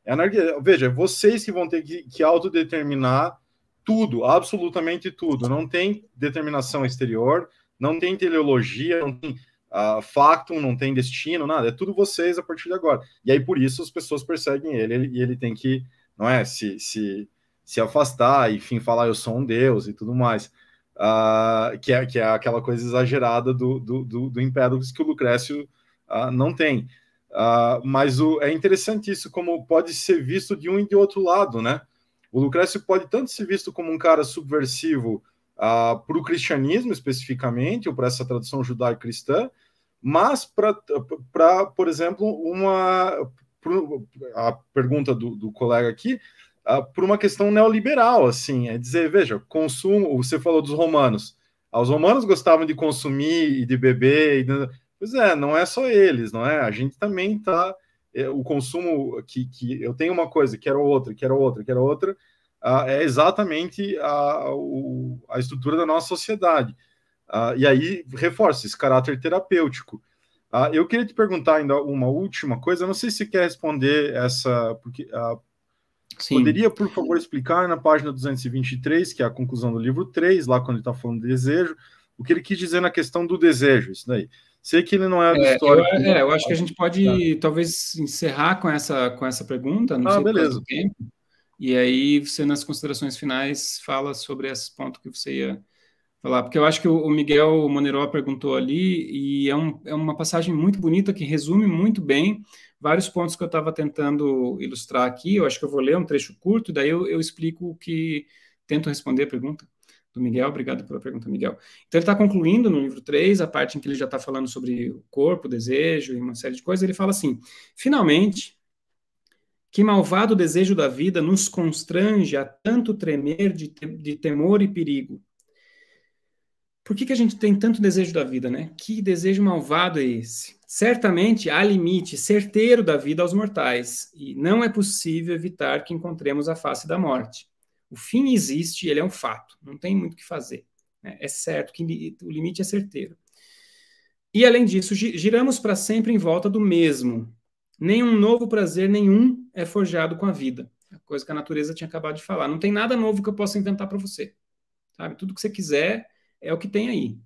Speaker 3: é anarquista. Veja, vocês que vão ter que, que autodeterminar tudo, absolutamente tudo. Não tem determinação exterior, não tem teleologia, não tem uh, factum, não tem destino, nada. É tudo vocês a partir de agora. E aí, por isso, as pessoas perseguem ele e ele tem que não é? Se, se, se afastar, enfim, falar eu sou um deus e tudo mais. Uh, que, é, que é aquela coisa exagerada do, do, do, do que o Lucrécio uh, não tem. Uh, mas o, é interessante isso, como pode ser visto de um e de outro lado, né? O Lucrécio pode tanto ser visto como um cara subversivo uh, para o cristianismo especificamente, ou para essa tradição judaico-cristã, mas para, por exemplo, uma por, a pergunta do, do colega aqui, uh, por uma questão neoliberal, assim, é dizer, veja, consumo, você falou dos romanos, ah, os romanos gostavam de consumir e de beber, e pois é, não é só eles, não é? A gente também tá, é, o consumo que, que eu tenho uma coisa, quero outra, quero outra, quero outra, uh, é exatamente a, o, a estrutura da nossa sociedade. Uh, e aí reforça esse caráter terapêutico. Ah, eu queria te perguntar ainda uma última coisa. Eu não sei se você quer responder essa. Porque, ah, poderia, por favor, explicar na página 223, que é a conclusão do livro 3, lá quando ele está falando de desejo, o que ele quis dizer na questão do desejo, isso daí. Sei que ele não é da é, história. Eu, é, eu acho que a gente
Speaker 1: pode tá. talvez encerrar com essa, com essa pergunta, não ah, sei beleza. tempo. E aí você, nas considerações finais, fala sobre esse ponto que você ia falar, porque eu acho que o Miguel Moneró perguntou ali, e é, um, é uma passagem muito bonita que resume muito bem vários pontos que eu estava tentando ilustrar aqui. Eu acho que eu vou ler um trecho curto, daí eu, eu explico o que. Tento responder a pergunta do Miguel. Obrigado pela pergunta, Miguel. Então, ele está concluindo no livro 3, a parte em que ele já está falando sobre o corpo, o desejo e uma série de coisas. Ele fala assim: finalmente, que malvado desejo da vida nos constrange a tanto tremer de, te de temor e perigo por que, que a gente tem tanto desejo da vida, né? Que desejo malvado é esse? Certamente há limite certeiro da vida aos mortais, e não é possível evitar que encontremos a face da morte. O fim existe, ele é um fato, não tem muito o que fazer. Né? É certo que o limite é certeiro. E além disso, giramos para sempre em volta do mesmo. Nenhum novo prazer nenhum é forjado com a vida. A coisa que a natureza tinha acabado de falar. Não tem nada novo que eu possa inventar para você. Sabe? Tudo que você quiser é o que tem aí.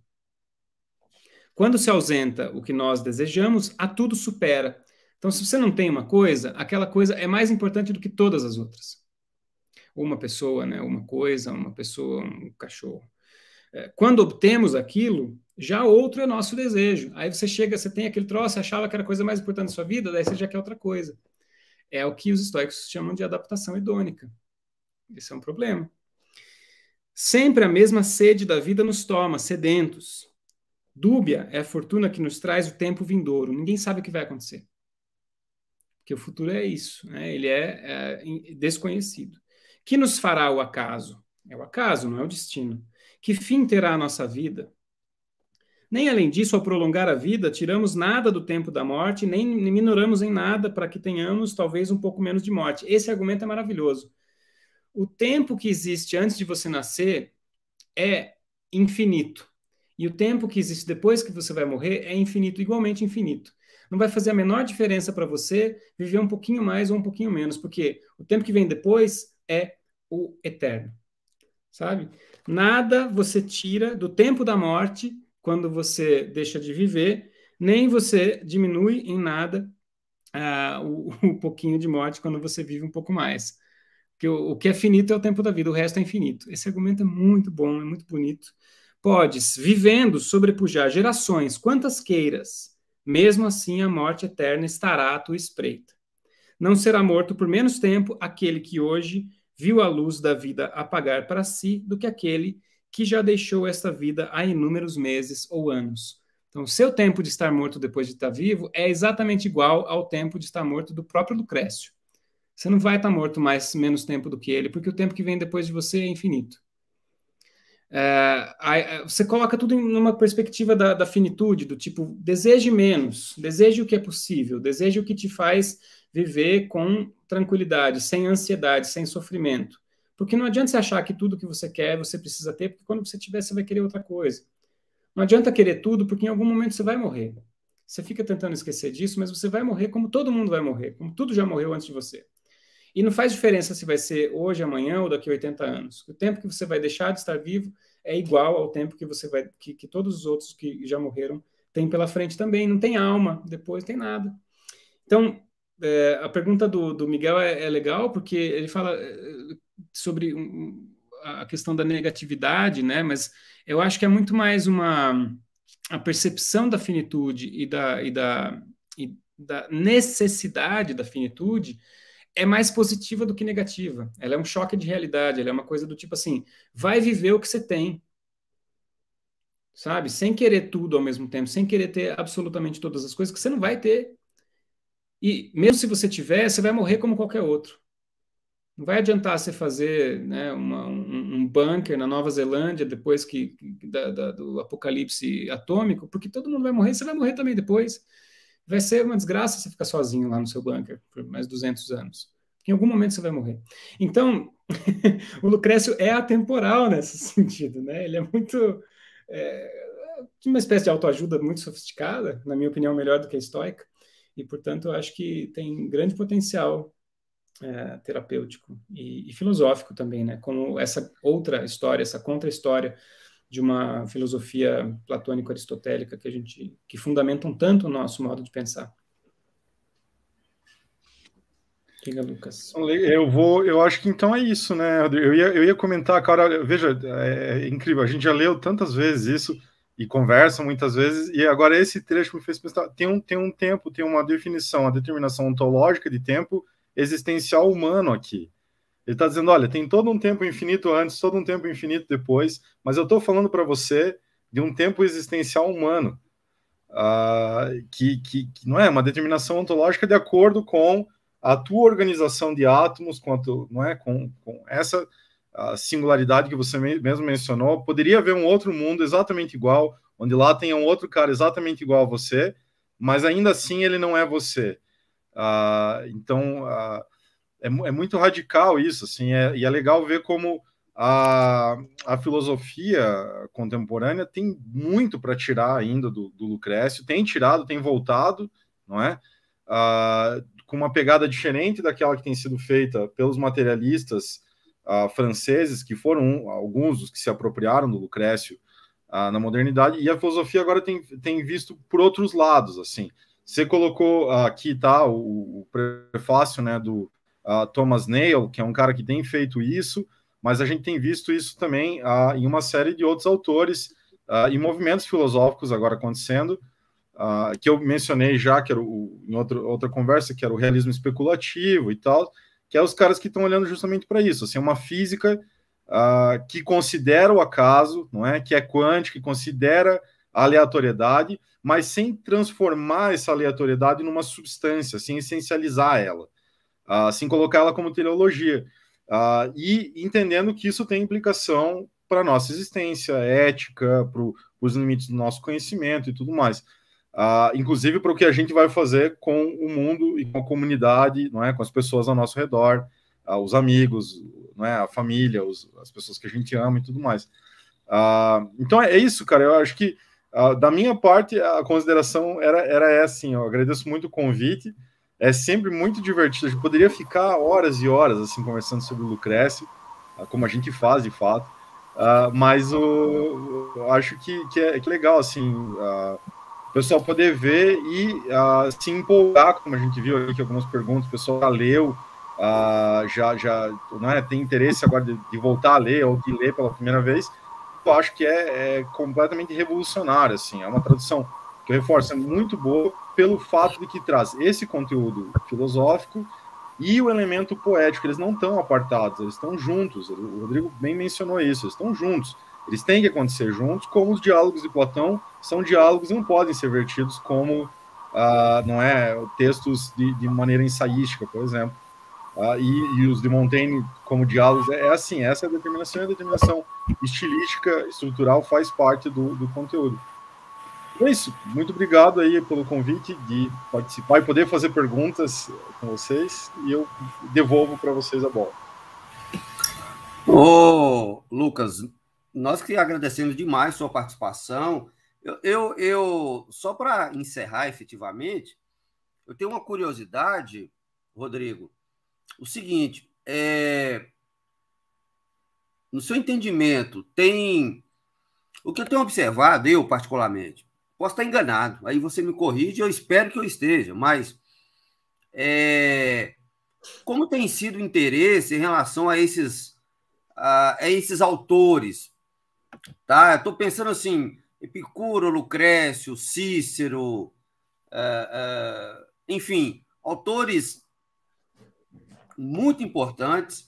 Speaker 1: Quando se ausenta o que nós desejamos, a tudo supera. Então, se você não tem uma coisa, aquela coisa é mais importante do que todas as outras. Uma pessoa, né? uma coisa, uma pessoa, um cachorro. É, quando obtemos aquilo, já outro é nosso desejo. Aí você chega, você tem aquele troço, você achava que era a coisa mais importante da sua vida, daí você já quer outra coisa. É o que os estoicos chamam de adaptação hedônica. Isso é um problema. Sempre a mesma sede da vida nos toma, sedentos. Dúbia é a fortuna que nos traz o tempo vindouro. Ninguém sabe o que vai acontecer. Porque o futuro é isso, né? ele é, é desconhecido. Que nos fará o acaso? É o acaso, não é o destino. Que fim terá a nossa vida? Nem além disso, ao prolongar a vida, tiramos nada do tempo da morte, nem minoramos em nada para que tenhamos talvez um pouco menos de morte. Esse argumento é maravilhoso o tempo que existe antes de você nascer é infinito. E o tempo que existe depois que você vai morrer é infinito, igualmente infinito. Não vai fazer a menor diferença para você viver um pouquinho mais ou um pouquinho menos, porque o tempo que vem depois é o eterno. Sabe? Nada você tira do tempo da morte quando você deixa de viver, nem você diminui em nada uh, o, o pouquinho de morte quando você vive um pouco mais que o, o que é finito é o tempo da vida, o resto é infinito. Esse argumento é muito bom, é muito bonito. Podes, vivendo, sobrepujar gerações, quantas queiras, mesmo assim a morte eterna estará à tua espreita. Não será morto por menos tempo aquele que hoje viu a luz da vida apagar para si do que aquele que já deixou esta vida há inúmeros meses ou anos. Então, seu tempo de estar morto depois de estar vivo é exatamente igual ao tempo de estar morto do próprio Lucrécio. Você não vai estar morto mais menos tempo do que ele, porque o tempo que vem depois de você é infinito. É, é você coloca tudo numa perspectiva da, da, finitude, do tipo, deseje menos, deseje o que é possível, deseje o que te faz viver com tranquilidade, sem ansiedade, sem sofrimento. Porque não adianta você achar que tudo que você quer você precisa ter, porque quando você tiver, você vai querer outra coisa. Não adianta querer tudo, porque em algum momento você vai morrer. Você fica tentando esquecer disso, mas você vai morrer como todo mundo vai morrer, como tudo já morreu antes de você. E não faz diferença se vai ser hoje, amanhã ou daqui a 80 anos. O tempo que você vai deixar de estar vivo é igual ao tempo que você vai que, que todos os outros que já morreram têm pela frente também. Não tem alma, depois tem nada. Então, é, a pergunta do, do Miguel é, é, legal porque ele fala é, sobre um, a questão da negatividade, né? Mas eu acho que é muito mais uma a percepção da finitude e da, e da, e da necessidade da finitude é mais positiva do que negativa. Ela é um choque de realidade, ela é uma coisa do tipo assim, vai viver o que você tem. Sabe? Sem querer tudo ao mesmo tempo, sem querer ter absolutamente todas as coisas que você não vai ter. E mesmo se você tiver, você vai morrer como qualquer outro. Não vai adiantar você fazer né, uma, um, um, bunker na Nova Zelândia depois que da, da, do apocalipse atômico, porque todo mundo vai morrer, você vai morrer também depois vai ser uma desgraça você ficar sozinho lá no seu bunker por mais 200 anos. Em algum momento você vai morrer. Então, o Lucrécio é atemporal nesse sentido, né? Ele é muito. É, uma espécie de autoajuda muito sofisticada, na minha opinião, melhor do que a estoica, e, portanto, eu acho que tem grande potencial é, terapêutico e, e filosófico também, né? Como essa outra história, essa contra-história de uma filosofia platônico-aristotélica que a gente que fundamentam tanto o nosso modo de pensar.
Speaker 3: Diga, Lucas. Eu vou, eu acho que então é isso, né? Eu ia, eu ia comentar, cara, veja, é, é incrível, a gente já leu tantas vezes isso e conversa muitas vezes, e agora esse trecho me fez pensar, tem um, tem um tempo, tem uma definição, a determinação ontológica de tempo existencial humano aqui. Ele está dizendo: olha, tem todo um tempo infinito antes, todo um tempo infinito depois, mas eu estou falando para você de um tempo existencial humano, uh, que, que, que, não é uma determinação ontológica de acordo com a tua organização de átomos, com, tu, não é, com, com essa singularidade que você mesmo mencionou. Poderia haver um outro mundo exatamente igual, onde lá tenha um outro cara exatamente igual a você, mas ainda assim ele não é você. Uh, então. Uh, é, é muito radical isso, assim, é, e é legal ver como a, a filosofia contemporânea tem muito para tirar ainda do, do Lucrécio, tem tirado, tem voltado, não é? Ah, com uma pegada diferente daquela que tem sido feita pelos materialistas ah, franceses, que foram alguns dos que se apropriaram do Lucrécio ah, na modernidade, e a filosofia agora tem, tem visto por outros lados, assim. Você colocou aqui, tá, o, o prefácio, né, do, uh, Thomas Nail, que é um cara que tem feito isso, mas a gente tem visto isso também uh, em uma série de outros autores uh, e movimentos filosóficos agora acontecendo, uh, que eu mencionei já, que era o, em outro, outra conversa, que era o realismo especulativo e tal, que é os caras que estão olhando justamente para isso, assim, uma física que considera o acaso, não é, que é quântica, que considera a aleatoriedade, mas sem transformar essa aleatoriedade numa substância, sem essencializar ela assim ah, colocá-la como teleologia. Uh, e entendendo que isso tem implicação para a nossa existência, ética, para os limites do nosso conhecimento e tudo mais. Uh, inclusive para o que a gente vai fazer com o mundo e com a comunidade, não é? com as pessoas ao nosso redor, uh, os amigos, não é? a família, os, as pessoas que a gente ama e tudo mais. Uh, então é isso, cara. Eu acho que da minha parte a consideração era, era essa. Assim, eu agradeço muito o convite. É sempre muito divertido. A gente poderia ficar horas e horas assim conversando sobre o Lucrece, ah, como a gente faz de fato. Uh, mas o, eu acho que, que, é, que legal assim uh, o pessoal poder ver e uh, se empolgar, como a gente viu aqui algumas perguntas, o pessoal já leu, já, já não é, tem interesse agora de, de, voltar a ler ou de ler pela primeira vez. Eu acho que é, é completamente revolucionário, assim, é uma tradução que eu reforço, é muito boa pelo fato de que traz esse conteúdo filosófico e o elemento poético. Eles não estão apartados, eles estão juntos. O Rodrigo bem mencionou isso, eles estão juntos. Eles têm que acontecer juntos, como os diálogos de Platão são diálogos e não podem ser vertidos como ah, não é textos de, de, maneira ensaística, por exemplo. Ah, e, e, os de Montaigne como diálogos é, é assim, essa é a determinação e a determinação estilística, estrutural faz parte do, do conteúdo. É isso. Muito obrigado aí pelo convite de participar e poder
Speaker 2: fazer perguntas com vocês. E eu devolvo para vocês a bola. Ô, Lucas, nós que agradecemos demais sua participação. Eu, eu, eu só para encerrar efetivamente, eu tenho uma curiosidade, Rodrigo. O seguinte, é, no seu entendimento, tem o que eu tenho observado, eu particularmente, Posso estar enganado, aí você me corrige, eu espero que eu esteja, mas é, como tem sido o interesse em relação a esses, a, a esses autores? Tá? Estou pensando assim, Epicuro, Lucrécio, Cícero, uh, uh, enfim, autores muito importantes,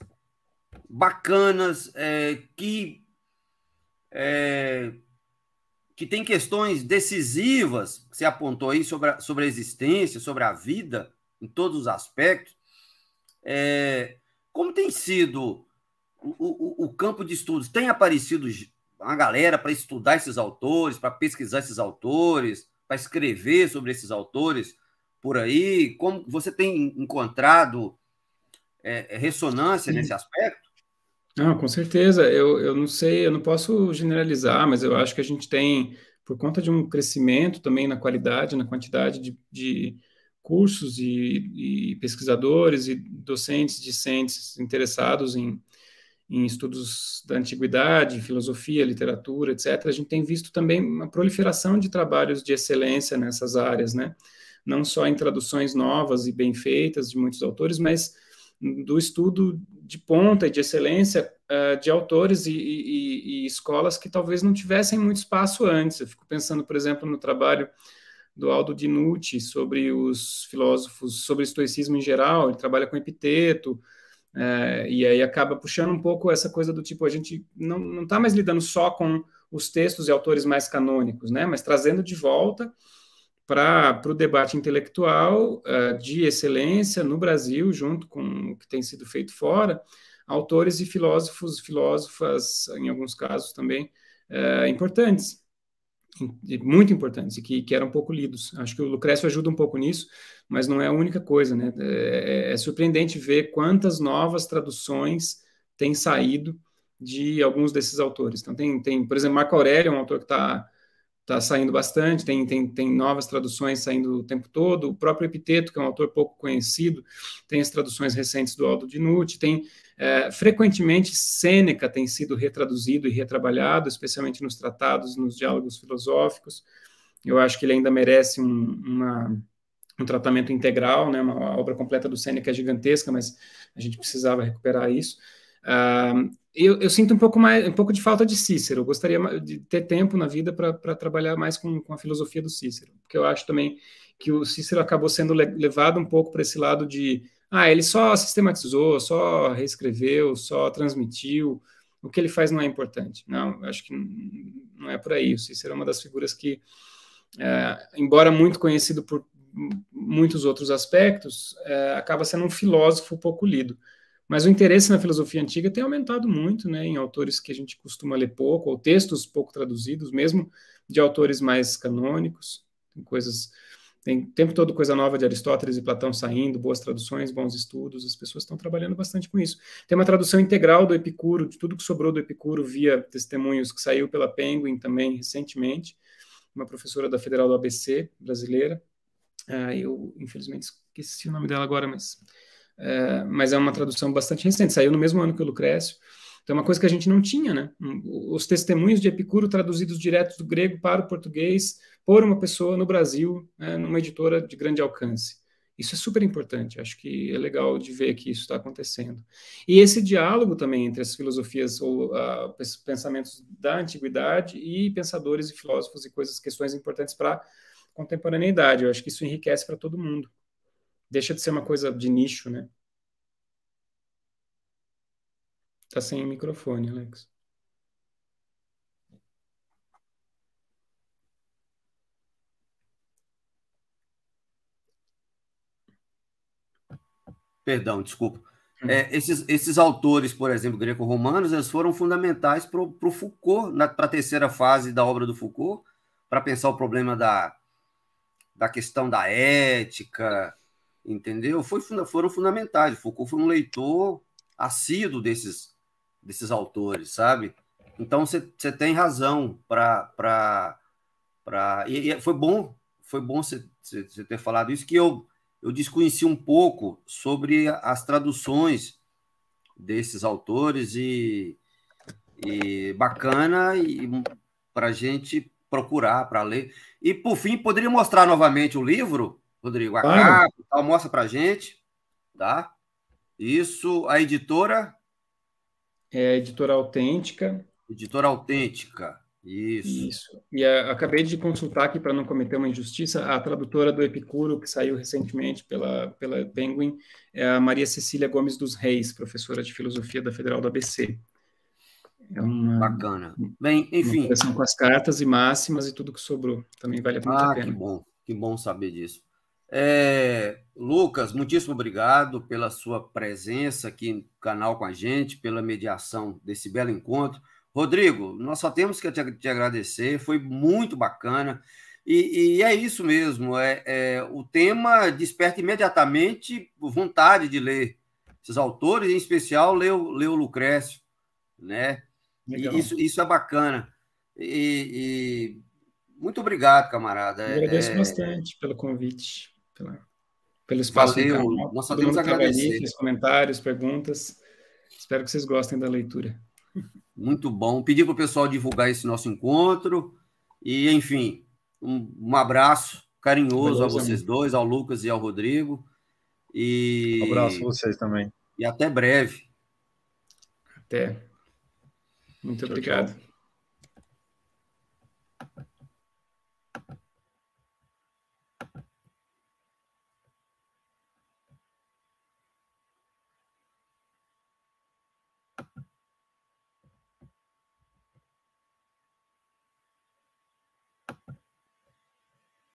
Speaker 2: bacanas, é, que é, que tem questões decisivas, que você apontou aí sobre a, sobre a existência, sobre a vida, em todos os aspectos. É, como tem sido o, o, o, campo de estudos? Tem aparecido uma galera para estudar esses autores, para pesquisar esses autores, para escrever sobre esses autores por aí? Como você tem encontrado é, ressonância Sim. nesse aspecto? Não, com
Speaker 1: certeza. Eu, eu não sei, eu não posso generalizar,
Speaker 2: mas eu acho que a gente tem,
Speaker 1: por conta de um crescimento também na qualidade, na quantidade de, de cursos e, e, pesquisadores e docentes, discentes interessados em, em estudos da antiguidade, filosofia, literatura, etc., a gente tem visto também uma proliferação de trabalhos de excelência nessas áreas, né? Não só em traduções novas e bem feitas de muitos autores, mas do estudo de ponta e de excelência uh, de autores e, e, e, escolas que talvez não tivessem muito espaço antes. Eu fico pensando, por exemplo, no trabalho do Aldo Dinucci sobre os filósofos, sobre o estoicismo em geral, ele trabalha com epiteto, uh, e aí acaba puxando um pouco essa coisa do tipo, a gente não está mais lidando só com os textos e autores mais canônicos, né, mas trazendo de volta para o debate intelectual uh, de excelência no Brasil, junto com o que tem sido feito fora, autores e filósofos, filósofas, em alguns casos também, uh, importantes, muito importantes, e que, que eram pouco lidos. Acho que o Lucrécio ajuda um pouco nisso, mas não é a única coisa. Né? É, é, é surpreendente ver quantas novas traduções têm saído de alguns desses autores. Então, tem, tem por exemplo, Marco Aurélio, um autor que está está saindo bastante, tem, tem, tem novas traduções saindo o tempo todo. O próprio Epiteto, que é um autor pouco conhecido, tem as traduções recentes do Aldo Dinucci, tem é, frequentemente Sêneca tem sido retraduzido e retrabalhado, especialmente nos tratados, nos diálogos filosóficos. Eu acho que ele ainda merece um, uma, um tratamento integral, né? Uma, a obra completa do Sêneca é gigantesca, mas a gente precisava recuperar isso. Uh, eu, eu, sinto um pouco mais, um pouco de falta de Cícero. Eu gostaria de ter tempo na vida para trabalhar mais com, com, a filosofia do Cícero, porque eu acho também que o Cícero acabou sendo le levado um pouco para esse lado de, ah, ele só sistematizou, só reescreveu, só transmitiu. O que ele faz não é importante. Não, acho que não é por aí. O Cícero é uma das figuras que, eh, embora muito conhecido por muitos outros aspectos, eh, acaba sendo um filósofo pouco lido. Mas o interesse na filosofia antiga tem aumentado muito, né, em autores que a gente costuma ler pouco, ou textos pouco traduzidos, mesmo de autores mais canônicos. Tem coisas, tem o tempo todo coisa nova de Aristóteles e Platão saindo, boas traduções, bons estudos, as pessoas estão trabalhando bastante com isso. Tem uma tradução integral do Epicuro, de tudo que sobrou do Epicuro via testemunhos que saiu pela Penguin também recentemente, uma professora da Federal do ABC brasileira. Ah, eu, infelizmente, esqueci o nome dela agora, mas é, mas é uma tradução bastante recente, saiu no mesmo ano que o Lucrécio. Então, é uma coisa que a gente não tinha, né? Os testemunhos de Epicuro traduzidos direto do grego para o português por uma pessoa no Brasil, né, numa editora de grande alcance. Isso é super importante. Acho que é legal de ver que isso está acontecendo. E esse diálogo também entre as filosofias ou uh, pensamentos da antiguidade e pensadores e filósofos e coisas, questões importantes para a contemporaneidade. Eu acho que isso enriquece para todo mundo deixa de ser uma coisa de nicho, né? Tá sem microfone, Alex.
Speaker 2: Perdão, desculpa. Hum. É, esses, esses autores, por exemplo, greco-romanos, eles foram fundamentais para o Foucault, para a terceira fase da obra do Foucault, para pensar o problema da, da questão da ética, entendeu? Foi, foram fundamentais. Foucault foi um leitor assíduo desses, desses autores, sabe? Então você tem razão para. para E, e foi bom foi bom você ter falado isso, que eu, eu desconheci um pouco sobre as traduções desses autores e, e bacana e para gente procurar, para ler. E, por fim, poderia mostrar novamente o livro, Rodrigo, a claro. capa mostra gente, tá? Isso, a editora? É a editora autêntica. Editora autêntica. Isso. Isso. E
Speaker 1: a, acabei de consultar aqui para não cometer uma injustiça, a tradutora do Epicuro, que saiu recentemente pela, pela Penguin, é a Maria Cecília Gomes dos Reis, professora de filosofia da Federal do ABC.
Speaker 2: É uma, Bacana.
Speaker 1: Bem, enfim. Uma com as cartas e máximas
Speaker 2: e tudo que sobrou. Também vale ah, a pena. Que bom, que bom saber disso. É, Lucas, muitíssimo obrigado pela sua presença aqui no canal com a gente, pela mediação desse belo encontro. Rodrigo, nós só temos que te, te agradecer, foi muito bacana. E, e é isso mesmo, é, é, o tema desperta imediatamente vontade de ler esses autores, em especial ler o Lucrécio, né? E isso, isso é bacana. E, e muito obrigado, camarada. Eu agradeço é, é. bastante pelo convite pela, tá pelo espaço. Valeu, canal, nós só temos agradecer. Nos comentários, perguntas. Espero que vocês gostem da leitura. Muito bom. Pedir para o pessoal divulgar esse nosso encontro. E, enfim, um, um abraço carinhoso a vocês amigo. dois, ao Lucas e ao Rodrigo. E... Um abraço a vocês também. E até breve. Até. Muito obrigado. Tchau.